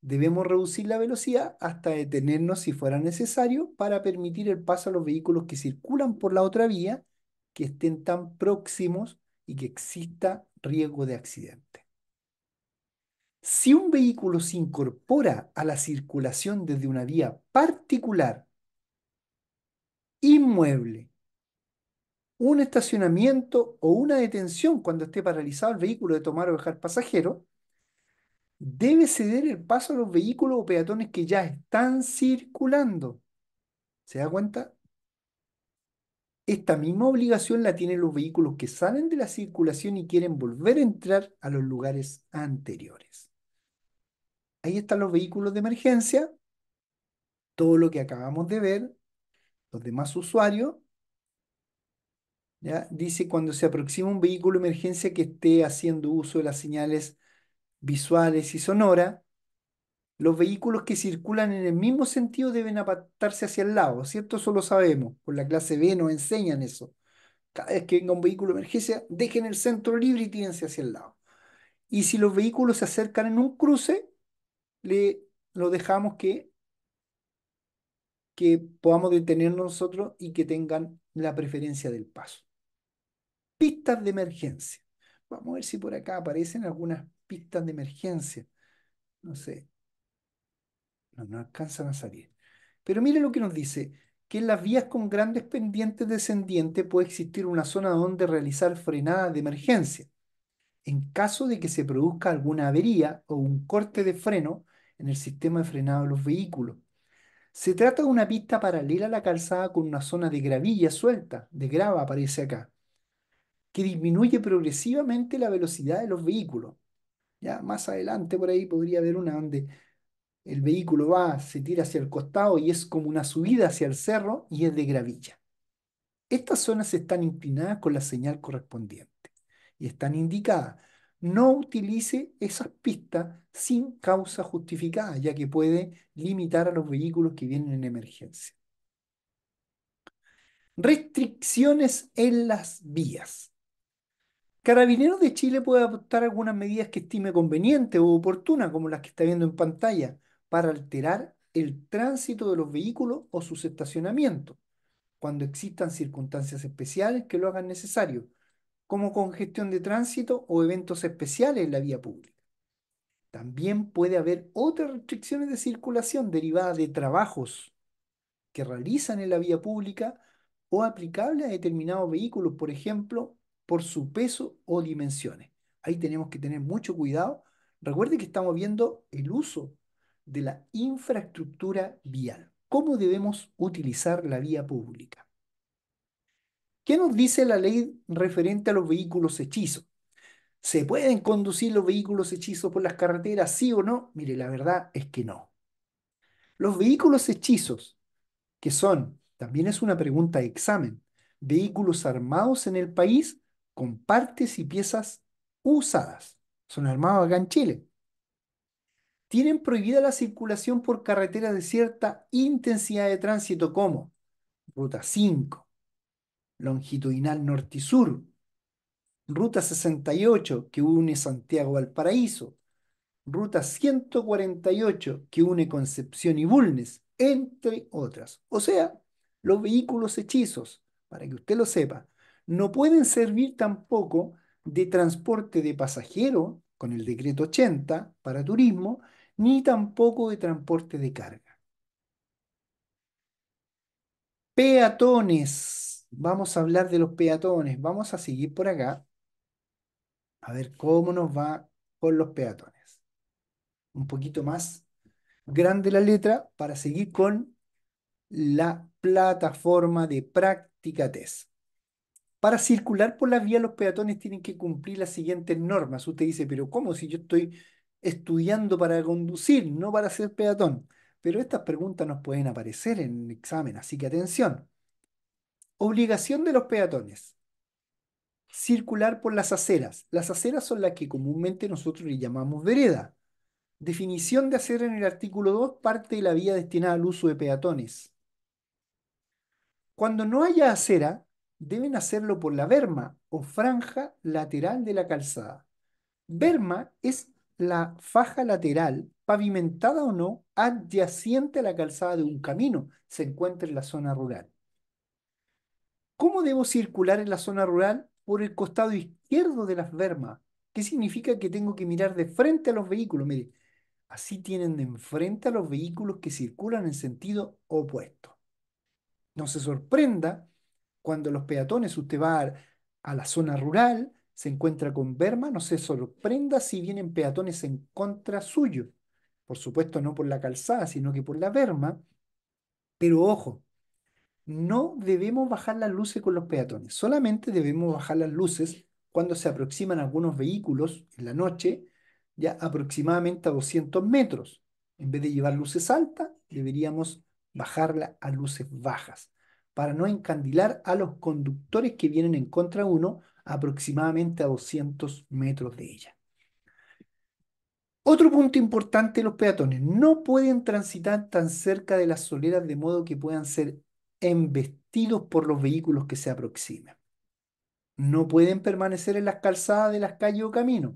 debemos reducir la velocidad hasta detenernos si fuera necesario para permitir el paso a los vehículos que circulan por la otra vía que estén tan próximos y que exista riesgo de accidente. Si un vehículo se incorpora a la circulación desde una vía particular, inmueble, un estacionamiento o una detención cuando esté paralizado el vehículo de tomar o dejar pasajero, debe ceder el paso a los vehículos o peatones que ya están circulando. ¿Se da cuenta? Esta misma obligación la tienen los vehículos que salen de la circulación y quieren volver a entrar a los lugares anteriores. Ahí están los vehículos de emergencia, todo lo que acabamos de ver, los demás usuarios. Dice cuando se aproxima un vehículo de emergencia que esté haciendo uso de las señales visuales y sonoras, los vehículos que circulan en el mismo sentido deben apartarse hacia el lado, ¿cierto? Eso lo sabemos. Por la clase B nos enseñan eso. Cada vez que venga un vehículo de emergencia, dejen el centro libre y tírense hacia el lado. Y si los vehículos se acercan en un cruce, le, lo dejamos que, que podamos detenernos nosotros y que tengan la preferencia del paso. Pistas de emergencia. Vamos a ver si por acá aparecen algunas pistas de emergencia. No sé, no, alcanzan a salir. Pero mire lo que nos dice, que en las vías con grandes pendientes descendientes puede existir una zona donde realizar frenadas de emergencia. En caso de que se produzca alguna avería o un corte de freno en el sistema de frenado de los vehículos. Se trata de una pista paralela a la calzada con una zona de gravilla suelta, de grava aparece acá, que disminuye progresivamente la velocidad de los vehículos. Ya más adelante por ahí podría haber una donde el vehículo va, se tira hacia el costado y es como una subida hacia el cerro y es de gravilla. Estas zonas están inclinadas con la señal correspondiente y están indicadas. No utilice esas pistas sin causa justificada, ya que puede limitar a los vehículos que vienen en emergencia. Restricciones en las vías. Carabineros de Chile puede adoptar algunas medidas que estime conveniente o oportuna, como las que está viendo en pantalla, para alterar el tránsito de los vehículos o sus estacionamientos, cuando existan circunstancias especiales que lo hagan necesario, como congestión de tránsito o eventos especiales en la vía pública. También puede haber otras restricciones de circulación derivadas de trabajos que realizan en la vía pública o aplicables a determinados vehículos, por ejemplo, por su peso o dimensiones. Ahí tenemos que tener mucho cuidado. Recuerde que estamos viendo el uso de la infraestructura vial. ¿Cómo debemos utilizar la vía pública? ¿Qué nos dice la ley referente a los vehículos hechizos? ¿Se pueden conducir los vehículos hechizos por las carreteras, sí o no? Mire, la verdad es que no. Los vehículos hechizos, que son, también es una pregunta de examen, vehículos armados en el país con partes y piezas usadas. Son armados acá en Chile tienen prohibida la circulación por carreteras de cierta intensidad de tránsito como Ruta 5, longitudinal norte y sur, Ruta 68 que une Santiago al Paraíso, Ruta 148 que une Concepción y Bulnes, entre otras. O sea, los vehículos hechizos, para que usted lo sepa, no pueden servir tampoco de transporte de pasajero con el decreto 80 para turismo, ni tampoco de transporte de carga. Peatones. Vamos a hablar de los peatones. Vamos a seguir por acá. A ver cómo nos va con los peatones. Un poquito más grande la letra para seguir con la plataforma de práctica test. Para circular por las vías, los peatones tienen que cumplir las siguientes normas. Usted dice, pero ¿cómo si yo estoy estudiando para conducir, no para ser peatón. Pero estas preguntas nos pueden aparecer en el examen, así que atención. Obligación de los peatones. Circular por las aceras. Las aceras son las que comúnmente nosotros le llamamos vereda. Definición de acera en el artículo 2, parte de la vía destinada al uso de peatones. Cuando no haya acera, deben hacerlo por la verma o franja lateral de la calzada. verma es la faja lateral, pavimentada o no, adyacente a la calzada de un camino, se encuentra en la zona rural. ¿Cómo debo circular en la zona rural? Por el costado izquierdo de las vermas. ¿Qué significa que tengo que mirar de frente a los vehículos? Mire, así tienen de enfrente a los vehículos que circulan en sentido opuesto. No se sorprenda cuando los peatones usted va a la zona rural, se encuentra con Berma, no se sorprenda si vienen peatones en contra suyo. Por supuesto, no por la calzada, sino que por la verma. Pero ojo, no debemos bajar las luces con los peatones, solamente debemos bajar las luces cuando se aproximan algunos vehículos en la noche, ya aproximadamente a 200 metros. En vez de llevar luces altas, deberíamos bajarla a luces bajas, para no encandilar a los conductores que vienen en contra uno aproximadamente a 200 metros de ella. Otro punto importante los peatones, no pueden transitar tan cerca de las soleras de modo que puedan ser embestidos por los vehículos que se aproximen. No pueden permanecer en las calzadas de las calles o caminos,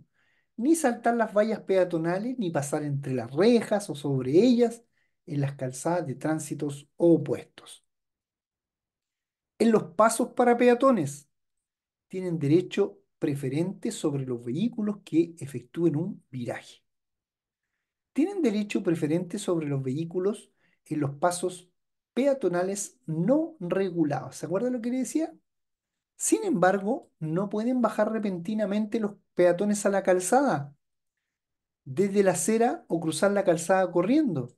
ni saltar las vallas peatonales, ni pasar entre las rejas o sobre ellas en las calzadas de tránsitos opuestos. En los pasos para peatones, tienen derecho preferente sobre los vehículos que efectúen un viraje. Tienen derecho preferente sobre los vehículos en los pasos peatonales no regulados. ¿Se acuerdan lo que le decía? Sin embargo, no pueden bajar repentinamente los peatones a la calzada, desde la acera o cruzar la calzada corriendo.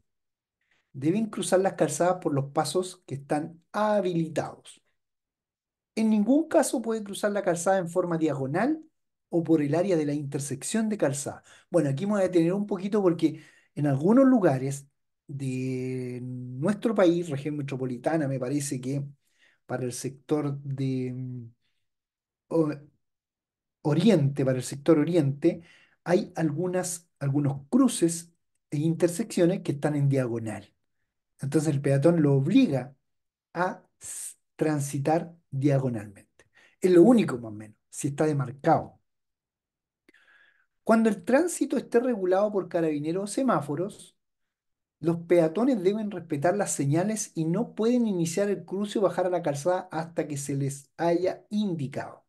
Deben cruzar las calzadas por los pasos que están habilitados. En ningún caso puede cruzar la calzada en forma diagonal o por el área de la intersección de calzada. Bueno, aquí me voy a detener un poquito porque en algunos lugares de nuestro país, región metropolitana, me parece que para el sector de mm, oriente, para el sector oriente, hay algunas, algunos cruces e intersecciones que están en diagonal. Entonces el peatón lo obliga a transitar diagonalmente. Es lo único más o menos, si está demarcado. Cuando el tránsito esté regulado por carabineros o semáforos, los peatones deben respetar las señales y no pueden iniciar el cruce o bajar a la calzada hasta que se les haya indicado.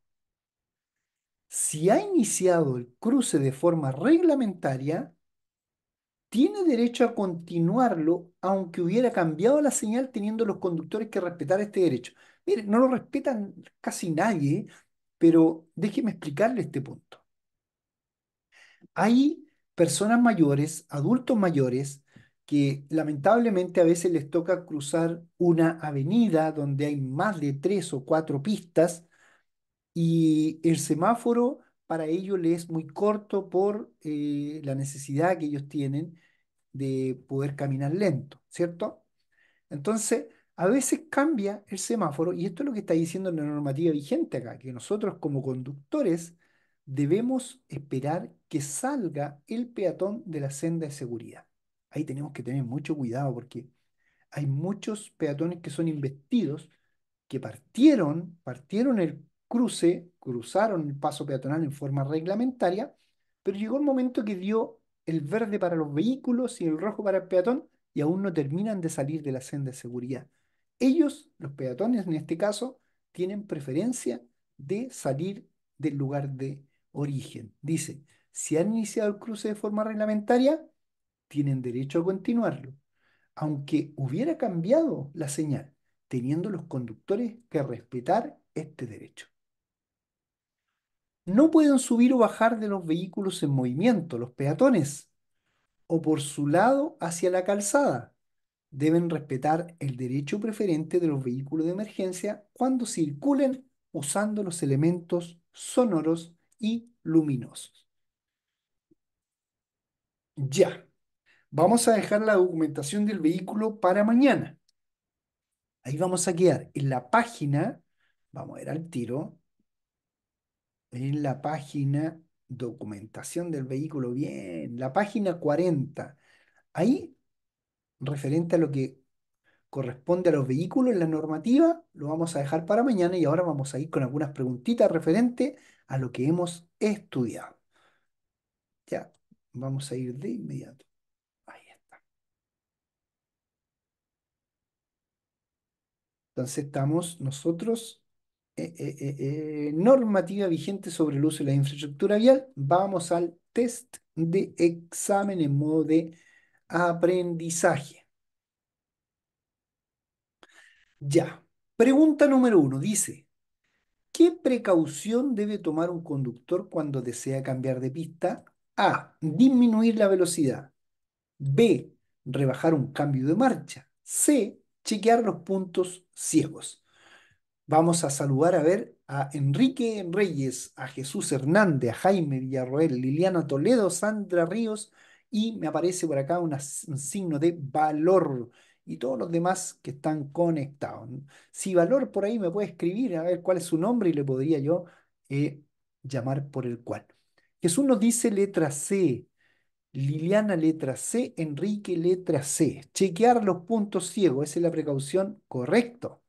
Si ha iniciado el cruce de forma reglamentaria, tiene derecho a continuarlo aunque hubiera cambiado la señal teniendo los conductores que respetar este derecho. Mire, no lo respetan casi nadie, pero déjenme explicarle este punto. Hay personas mayores, adultos mayores, que lamentablemente a veces les toca cruzar una avenida donde hay más de tres o cuatro pistas y el semáforo para ellos les es muy corto por eh, la necesidad que ellos tienen de poder caminar lento, ¿cierto? Entonces, a veces cambia el semáforo, y esto es lo que está diciendo la normativa vigente acá, que nosotros como conductores debemos esperar que salga el peatón de la senda de seguridad. Ahí tenemos que tener mucho cuidado porque hay muchos peatones que son investidos, que partieron, partieron el cruce, cruzaron el paso peatonal en forma reglamentaria, pero llegó el momento que dio el verde para los vehículos y el rojo para el peatón y aún no terminan de salir de la senda de seguridad. Ellos, los peatones en este caso, tienen preferencia de salir del lugar de origen. Dice, si han iniciado el cruce de forma reglamentaria, tienen derecho a continuarlo, aunque hubiera cambiado la señal, teniendo los conductores que respetar este derecho. No pueden subir o bajar de los vehículos en movimiento, los peatones, o por su lado hacia la calzada, deben respetar el derecho preferente de los vehículos de emergencia cuando circulen usando los elementos sonoros y luminosos. Ya, vamos a dejar la documentación del vehículo para mañana. Ahí vamos a quedar en la página, vamos a ver al tiro, en la página documentación del vehículo, bien, la página 40. Ahí referente a lo que corresponde a los vehículos, en la normativa, lo vamos a dejar para mañana y ahora vamos a ir con algunas preguntitas referente a lo que hemos estudiado. Ya, vamos a ir de inmediato. Ahí está. Entonces estamos nosotros, eh, eh, eh, normativa vigente sobre el uso de la infraestructura vial, vamos al test de examen en modo de aprendizaje. Ya, pregunta número uno, dice, ¿qué precaución debe tomar un conductor cuando desea cambiar de pista? A, disminuir la velocidad. B, rebajar un cambio de marcha. C, chequear los puntos ciegos. Vamos a saludar a ver a Enrique Reyes, a Jesús Hernández, a Jaime Villarroel, Liliana Toledo, Sandra Ríos, y me aparece por acá un signo de valor y todos los demás que están conectados. Si valor por ahí me puede escribir a ver cuál es su nombre y le podría yo eh, llamar por el cual. Jesús nos dice letra C, Liliana letra C, Enrique letra C. Chequear los puntos ciegos, esa es la precaución correcto.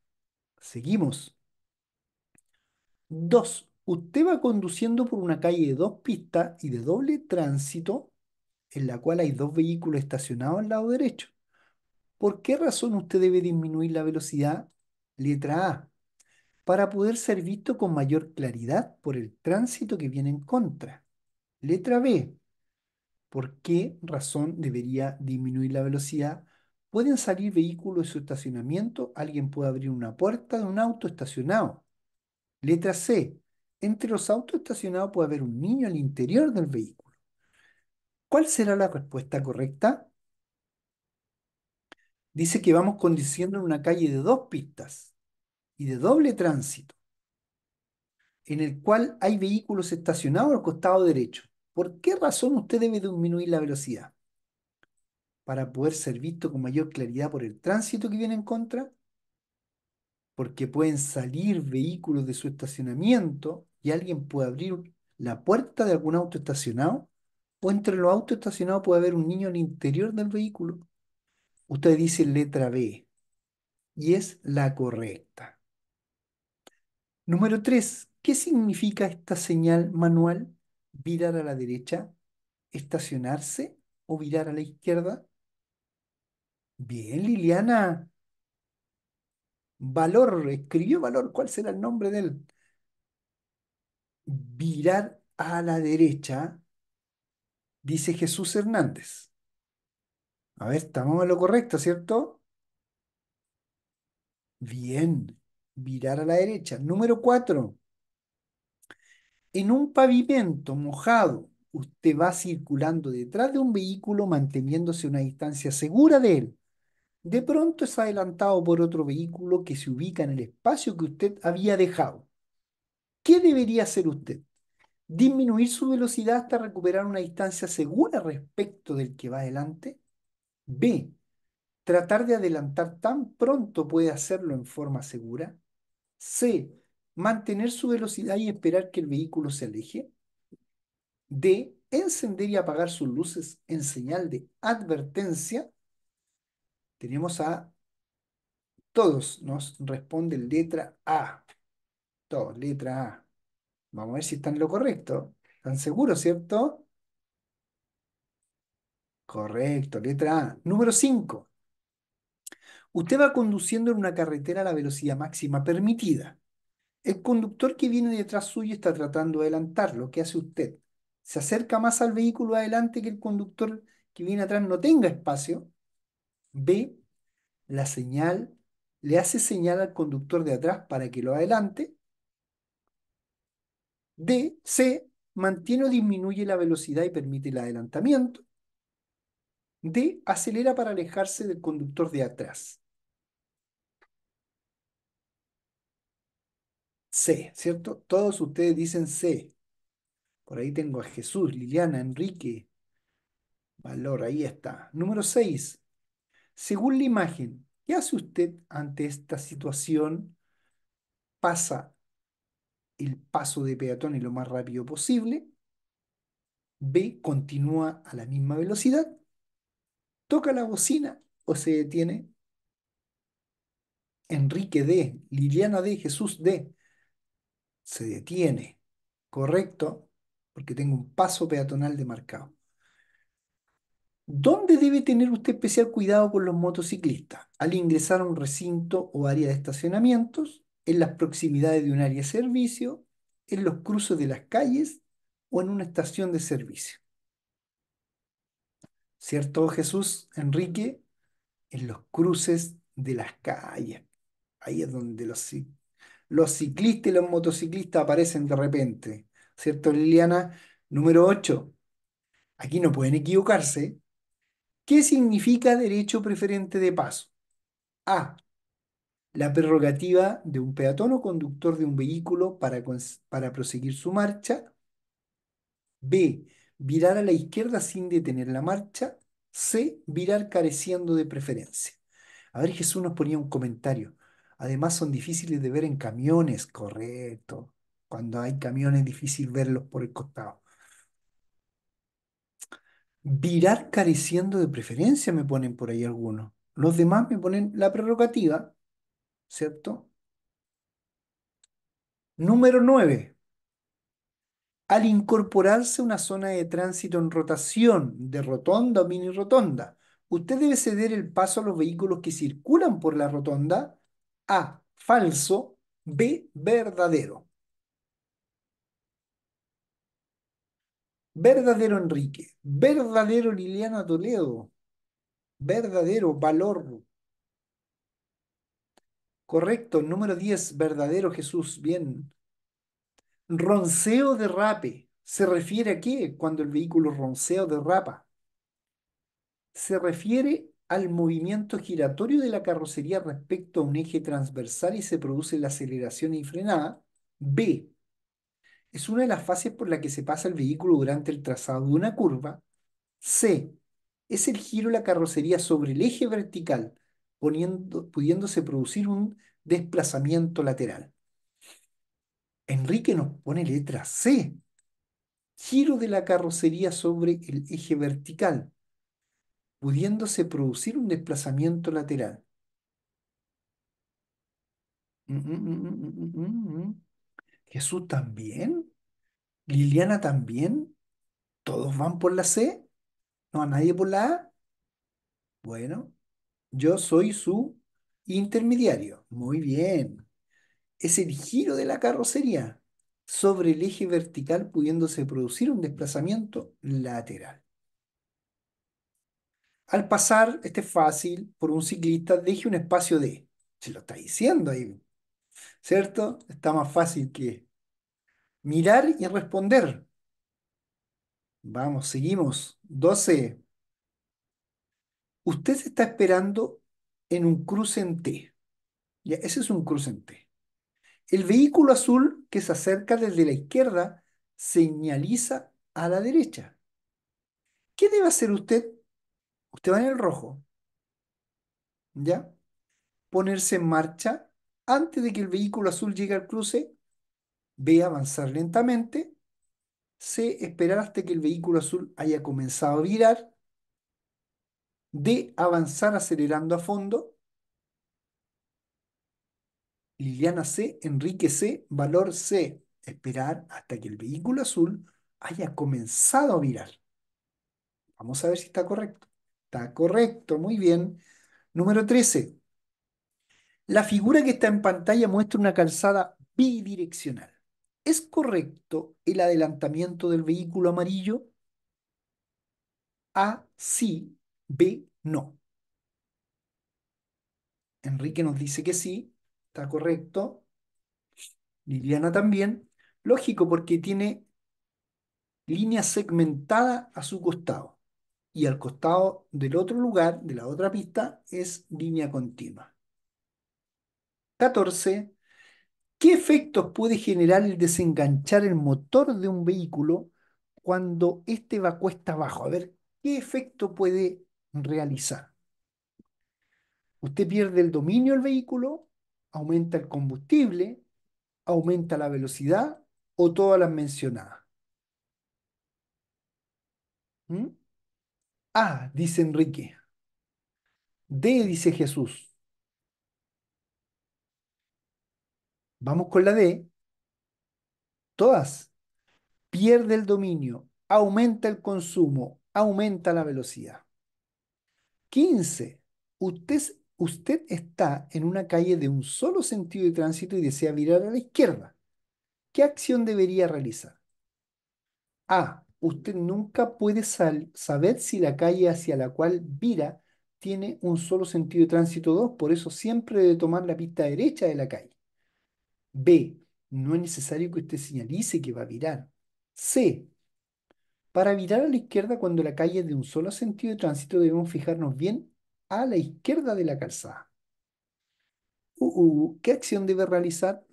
Seguimos. Dos, usted va conduciendo por una calle de dos pistas y de doble tránsito en la cual hay dos vehículos estacionados al lado derecho. ¿Por qué razón usted debe disminuir la velocidad? Letra A. Para poder ser visto con mayor claridad por el tránsito que viene en contra. Letra B. ¿Por qué razón debería disminuir la velocidad? Pueden salir vehículos de su estacionamiento, alguien puede abrir una puerta de un auto estacionado. Letra C. Entre los autos estacionados puede haber un niño al interior del vehículo. ¿Cuál será la respuesta correcta? Dice que vamos conduciendo en una calle de dos pistas y de doble tránsito, en el cual hay vehículos estacionados al costado derecho. ¿Por qué razón usted debe disminuir la velocidad? ¿Para poder ser visto con mayor claridad por el tránsito que viene en contra? Porque pueden salir vehículos de su estacionamiento y alguien puede abrir la puerta de algún auto estacionado o pues entre los autos estacionados puede haber un niño al interior del vehículo. Usted dice letra B y es la correcta. Número 3. ¿Qué significa esta señal manual? ¿Virar a la derecha? ¿Estacionarse? ¿O virar a la izquierda? Bien, Liliana. Valor, escribió Valor, ¿cuál será el nombre de él? Virar a la derecha dice Jesús Hernández. A ver, estamos en lo correcto, ¿cierto? Bien, virar a la derecha. Número cuatro. En un pavimento mojado, usted va circulando detrás de un vehículo manteniéndose una distancia segura de él. De pronto es adelantado por otro vehículo que se ubica en el espacio que usted había dejado. ¿Qué debería hacer usted? disminuir su velocidad hasta recuperar una distancia segura respecto del que va adelante. B. Tratar de adelantar tan pronto puede hacerlo en forma segura. C. Mantener su velocidad y esperar que el vehículo se aleje. D. Encender y apagar sus luces en señal de advertencia. Tenemos a todos, nos responde letra A. Todos, letra A. Vamos a ver si están en lo correcto. ¿Están seguros, cierto? Correcto, letra A. Número 5. Usted va conduciendo en una carretera a la velocidad máxima permitida. El conductor que viene detrás suyo está tratando de adelantarlo. ¿Qué hace usted? ¿Se acerca más al vehículo adelante que el conductor que viene atrás no tenga espacio? B. La señal le hace señal al conductor de atrás para que lo adelante. D, C, mantiene o disminuye la velocidad y permite el adelantamiento. D, acelera para alejarse del conductor de atrás. C, ¿cierto? Todos ustedes dicen C. Por ahí tengo a Jesús, Liliana, Enrique. Valor, ahí está. Número 6. Según la imagen, ¿qué hace usted ante esta situación? Pasa el paso de peatones lo más rápido posible. B, continúa a la misma velocidad. Toca la bocina o se detiene. Enrique D, Liliana D, Jesús D, se detiene. Correcto, porque tengo un paso peatonal demarcado. ¿Dónde debe tener usted especial cuidado con los motociclistas? Al ingresar a un recinto o área de estacionamientos, en las proximidades de un área de servicio, en los cruces de las calles o en una estación de servicio. ¿Cierto, Jesús, Enrique? En los cruces de las calles. Ahí es donde los, los ciclistas y los motociclistas aparecen de repente. ¿Cierto, Liliana? Número 8. Aquí no pueden equivocarse. ¿Qué significa derecho preferente de paso? A la prerrogativa de un peatón o conductor de un vehículo para, proseguir su marcha. B. Virar a la izquierda sin detener la marcha. C. Virar careciendo de preferencia. A ver, Jesús nos ponía un comentario. Además son difíciles de ver en camiones, correcto. Cuando hay camiones es difícil verlos por el costado. Virar careciendo de preferencia me ponen por ahí algunos. Los demás me ponen la prerrogativa, ¿cierto? Número 9. Al incorporarse una zona de tránsito en rotación, de rotonda o mini rotonda, usted debe ceder el paso a los vehículos que circulan por la rotonda. A. Falso. B. Verdadero. Verdadero Enrique. Verdadero Liliana Toledo. Verdadero Valor. Correcto. Número 10, verdadero Jesús. Bien. Ronceo derrape. ¿Se refiere a qué cuando el vehículo ronceo derrapa? Se refiere al movimiento giratorio de la carrocería respecto a un eje transversal y se produce la aceleración y frenada. B. Es una de las fases por la que se pasa el vehículo durante el trazado de una curva. C. Es el giro de la carrocería sobre el eje vertical pudiéndose producir un desplazamiento lateral. Enrique nos pone letra C. Giro de la carrocería sobre el eje vertical, pudiéndose producir un desplazamiento lateral. Mm, mm, mm, Jesús también. Liliana también. ¿Todos van por la C? ¿No a nadie por la A? Bueno, yo soy su intermediario. Muy bien. Es el giro de la carrocería sobre el eje vertical pudiéndose producir un desplazamiento lateral. Al pasar, este es fácil, por un ciclista, deje un espacio de... Se lo está diciendo ahí, ¿cierto? Está más fácil que mirar y responder. Vamos, seguimos. 12. Usted se está esperando en un cruce en T. ese es un cruce en T. El vehículo azul que se acerca desde la izquierda señaliza a la derecha. ¿Qué debe hacer usted? Usted va en el rojo. ¿Ya? Ponerse en marcha antes de que el vehículo azul llegue al cruce. Ve avanzar lentamente. Se esperar hasta que el vehículo azul haya comenzado a virar de avanzar acelerando a fondo. Liliana C, Enrique C, valor C, esperar hasta que el vehículo azul haya comenzado a mirar. Vamos a ver si está correcto. Está correcto, muy bien. Número 13. La figura que está en pantalla muestra una calzada bidireccional. ¿Es correcto el adelantamiento del vehículo amarillo? A sí, B, no. Enrique nos dice que sí, está correcto. Liliana también. Lógico, porque tiene línea segmentada a su costado. Y al costado del otro lugar, de la otra pista, es línea continua. 14. ¿Qué efectos puede generar el desenganchar el motor de un vehículo cuando éste va cuesta abajo? A ver, ¿qué efecto puede realizar. Usted pierde el dominio del vehículo, aumenta el combustible, aumenta la velocidad o todas las mencionadas. ¿Mm? A, ah, dice Enrique. D, dice Jesús. Vamos con la D. Todas. Pierde el dominio, aumenta el consumo, aumenta la velocidad. 15. Usted, usted está en una calle de un solo sentido de tránsito y desea virar a la izquierda. ¿Qué acción debería realizar? A. Usted nunca puede saber si la calle hacia la cual vira tiene un solo sentido de tránsito 2, por eso siempre debe tomar la pista derecha de la calle. B. No es necesario que usted señalice que va a virar. C. Para virar a la izquierda cuando la calle es de un solo sentido de tránsito, debemos fijarnos bien a la izquierda de la calzada. Uh, uh, ¿Qué acción debe realizar?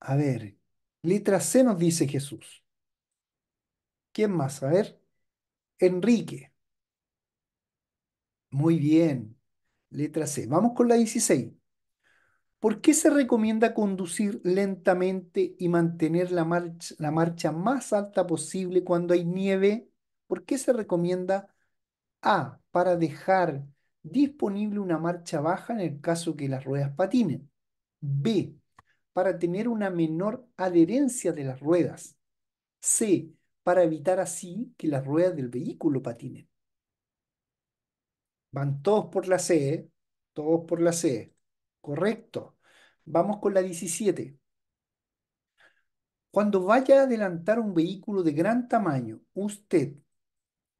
A ver, letra C nos dice Jesús. ¿Quién más? A ver, Enrique. Muy bien, letra C. Vamos con la 16. ¿Por qué se recomienda conducir lentamente y mantener la marcha, la marcha más alta posible cuando hay nieve? ¿Por qué se recomienda A para dejar disponible una marcha baja en el caso que las ruedas patinen? B para tener una menor adherencia de las ruedas. C para evitar así que las ruedas del vehículo patinen. Van todos por la C, ¿eh? todos por la C. Correcto. Vamos con la 17. Cuando vaya a adelantar un vehículo de gran tamaño, usted,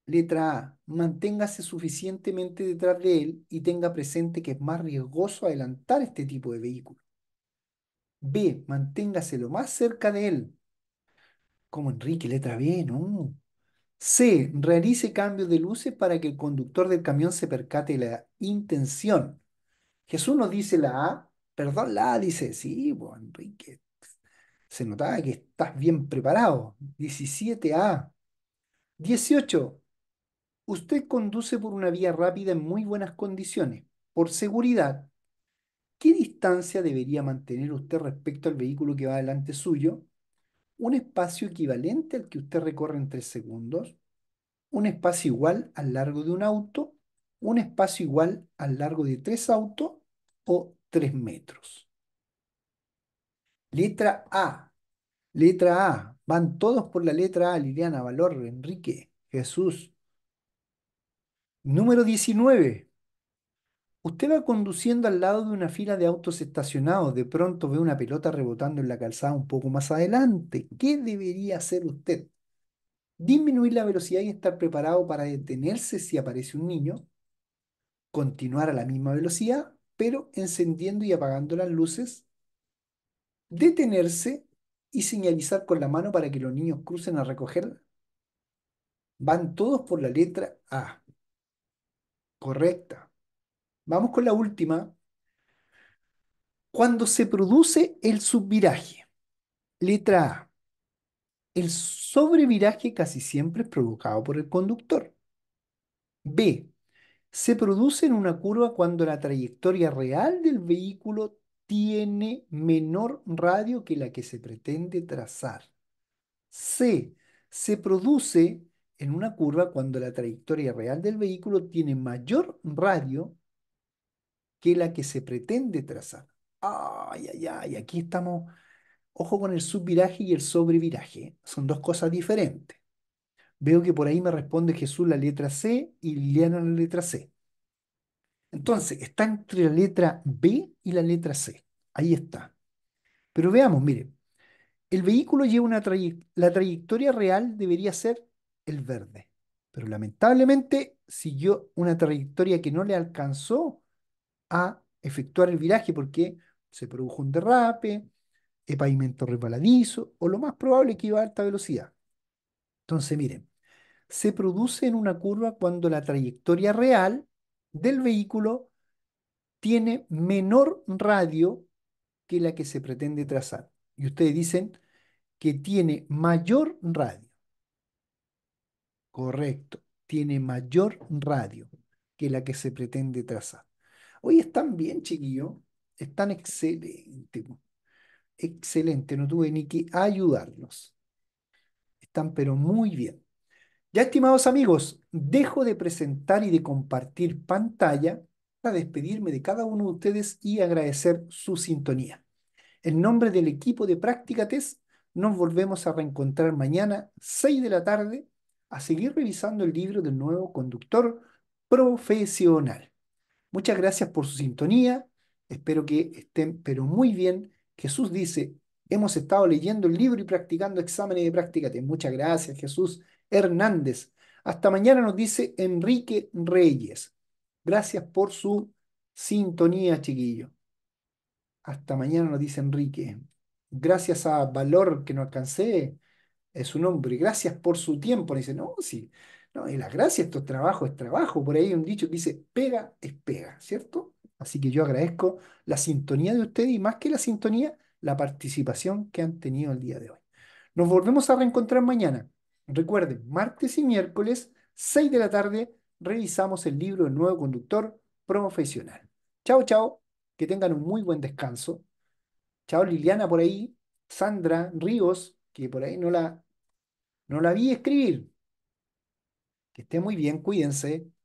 letra A, manténgase suficientemente detrás de él y tenga presente que es más riesgoso adelantar este tipo de vehículo. B, manténgase lo más cerca de él. Como Enrique, letra B, no. C, realice cambios de luces para que el conductor del camión se percate la intención Jesús nos dice la A, perdón, la A dice, sí, bueno, Enrique, se notaba que estás bien preparado. 17A. 18. Usted conduce por una vía rápida en muy buenas condiciones. Por seguridad, ¿qué distancia debería mantener usted respecto al vehículo que va delante suyo? ¿Un espacio equivalente al que usted recorre en tres segundos? ¿Un espacio igual al largo de un auto? ¿Un espacio igual al largo de tres autos? o 3 metros. Letra A. Letra A. Van todos por la letra A, Liliana, Valor, Enrique, Jesús. Número 19. Usted va conduciendo al lado de una fila de autos estacionados. De pronto ve una pelota rebotando en la calzada un poco más adelante. ¿Qué debería hacer usted? ¿Disminuir la velocidad y estar preparado para detenerse si aparece un niño? ¿Continuar a la misma velocidad? pero encendiendo y apagando las luces, detenerse y señalizar con la mano para que los niños crucen a recogerla. Van todos por la letra A. Correcta. Vamos con la última. Cuando se produce el subviraje, letra A, el sobreviraje casi siempre es provocado por el conductor. B, se produce en una curva cuando la trayectoria real del vehículo tiene menor radio que la que se pretende trazar. C. Se produce en una curva cuando la trayectoria real del vehículo tiene mayor radio que la que se pretende trazar. Ay, ay, ay, aquí estamos. Ojo con el subviraje y el sobreviraje. Son dos cosas diferentes. Veo que por ahí me responde Jesús la letra C y Liliana la letra C. Entonces, está entre la letra B y la letra C. Ahí está. Pero veamos, mire, el vehículo lleva una trayectoria. la trayectoria real debería ser el verde. Pero lamentablemente siguió una trayectoria que no le alcanzó a efectuar el viraje porque se produjo un derrape, el pavimento resbaladizo o lo más probable que iba a alta velocidad. Entonces, miren, se produce en una curva cuando la trayectoria real del vehículo tiene menor radio que la que se pretende trazar. Y ustedes dicen que tiene mayor radio. Correcto, tiene mayor radio que la que se pretende trazar. Hoy están bien, chiquillo. Están excelente. Excelente, no tuve ni que ayudarlos están pero muy bien. Ya estimados amigos, dejo de presentar y de compartir pantalla para despedirme de cada uno de ustedes y agradecer su sintonía. En nombre del equipo de Práctica Test, nos volvemos a reencontrar mañana 6 de la tarde a seguir revisando el libro del nuevo conductor profesional. Muchas gracias por su sintonía. Espero que estén pero muy bien. Jesús dice, Hemos estado leyendo el libro y practicando exámenes de práctica. Muchas gracias, Jesús Hernández. Hasta mañana nos dice Enrique Reyes. Gracias por su sintonía, chiquillo. Hasta mañana nos dice Enrique. Gracias a Valor que no alcancé es eh, un nombre. Gracias por su tiempo. dice, no, sí. No, y las gracias, esto es trabajo, es trabajo. Por ahí hay un dicho que dice, pega es pega, ¿cierto? Así que yo agradezco la sintonía de ustedes y más que la sintonía, la participación que han tenido el día de hoy. Nos volvemos a reencontrar mañana. Recuerden, martes y miércoles, 6 de la tarde, revisamos el libro El nuevo conductor profesional. Chao, chao. Que tengan un muy buen descanso. Chao Liliana por ahí, Sandra Ríos, que por ahí no la, no la vi escribir. Que esté muy bien, cuídense.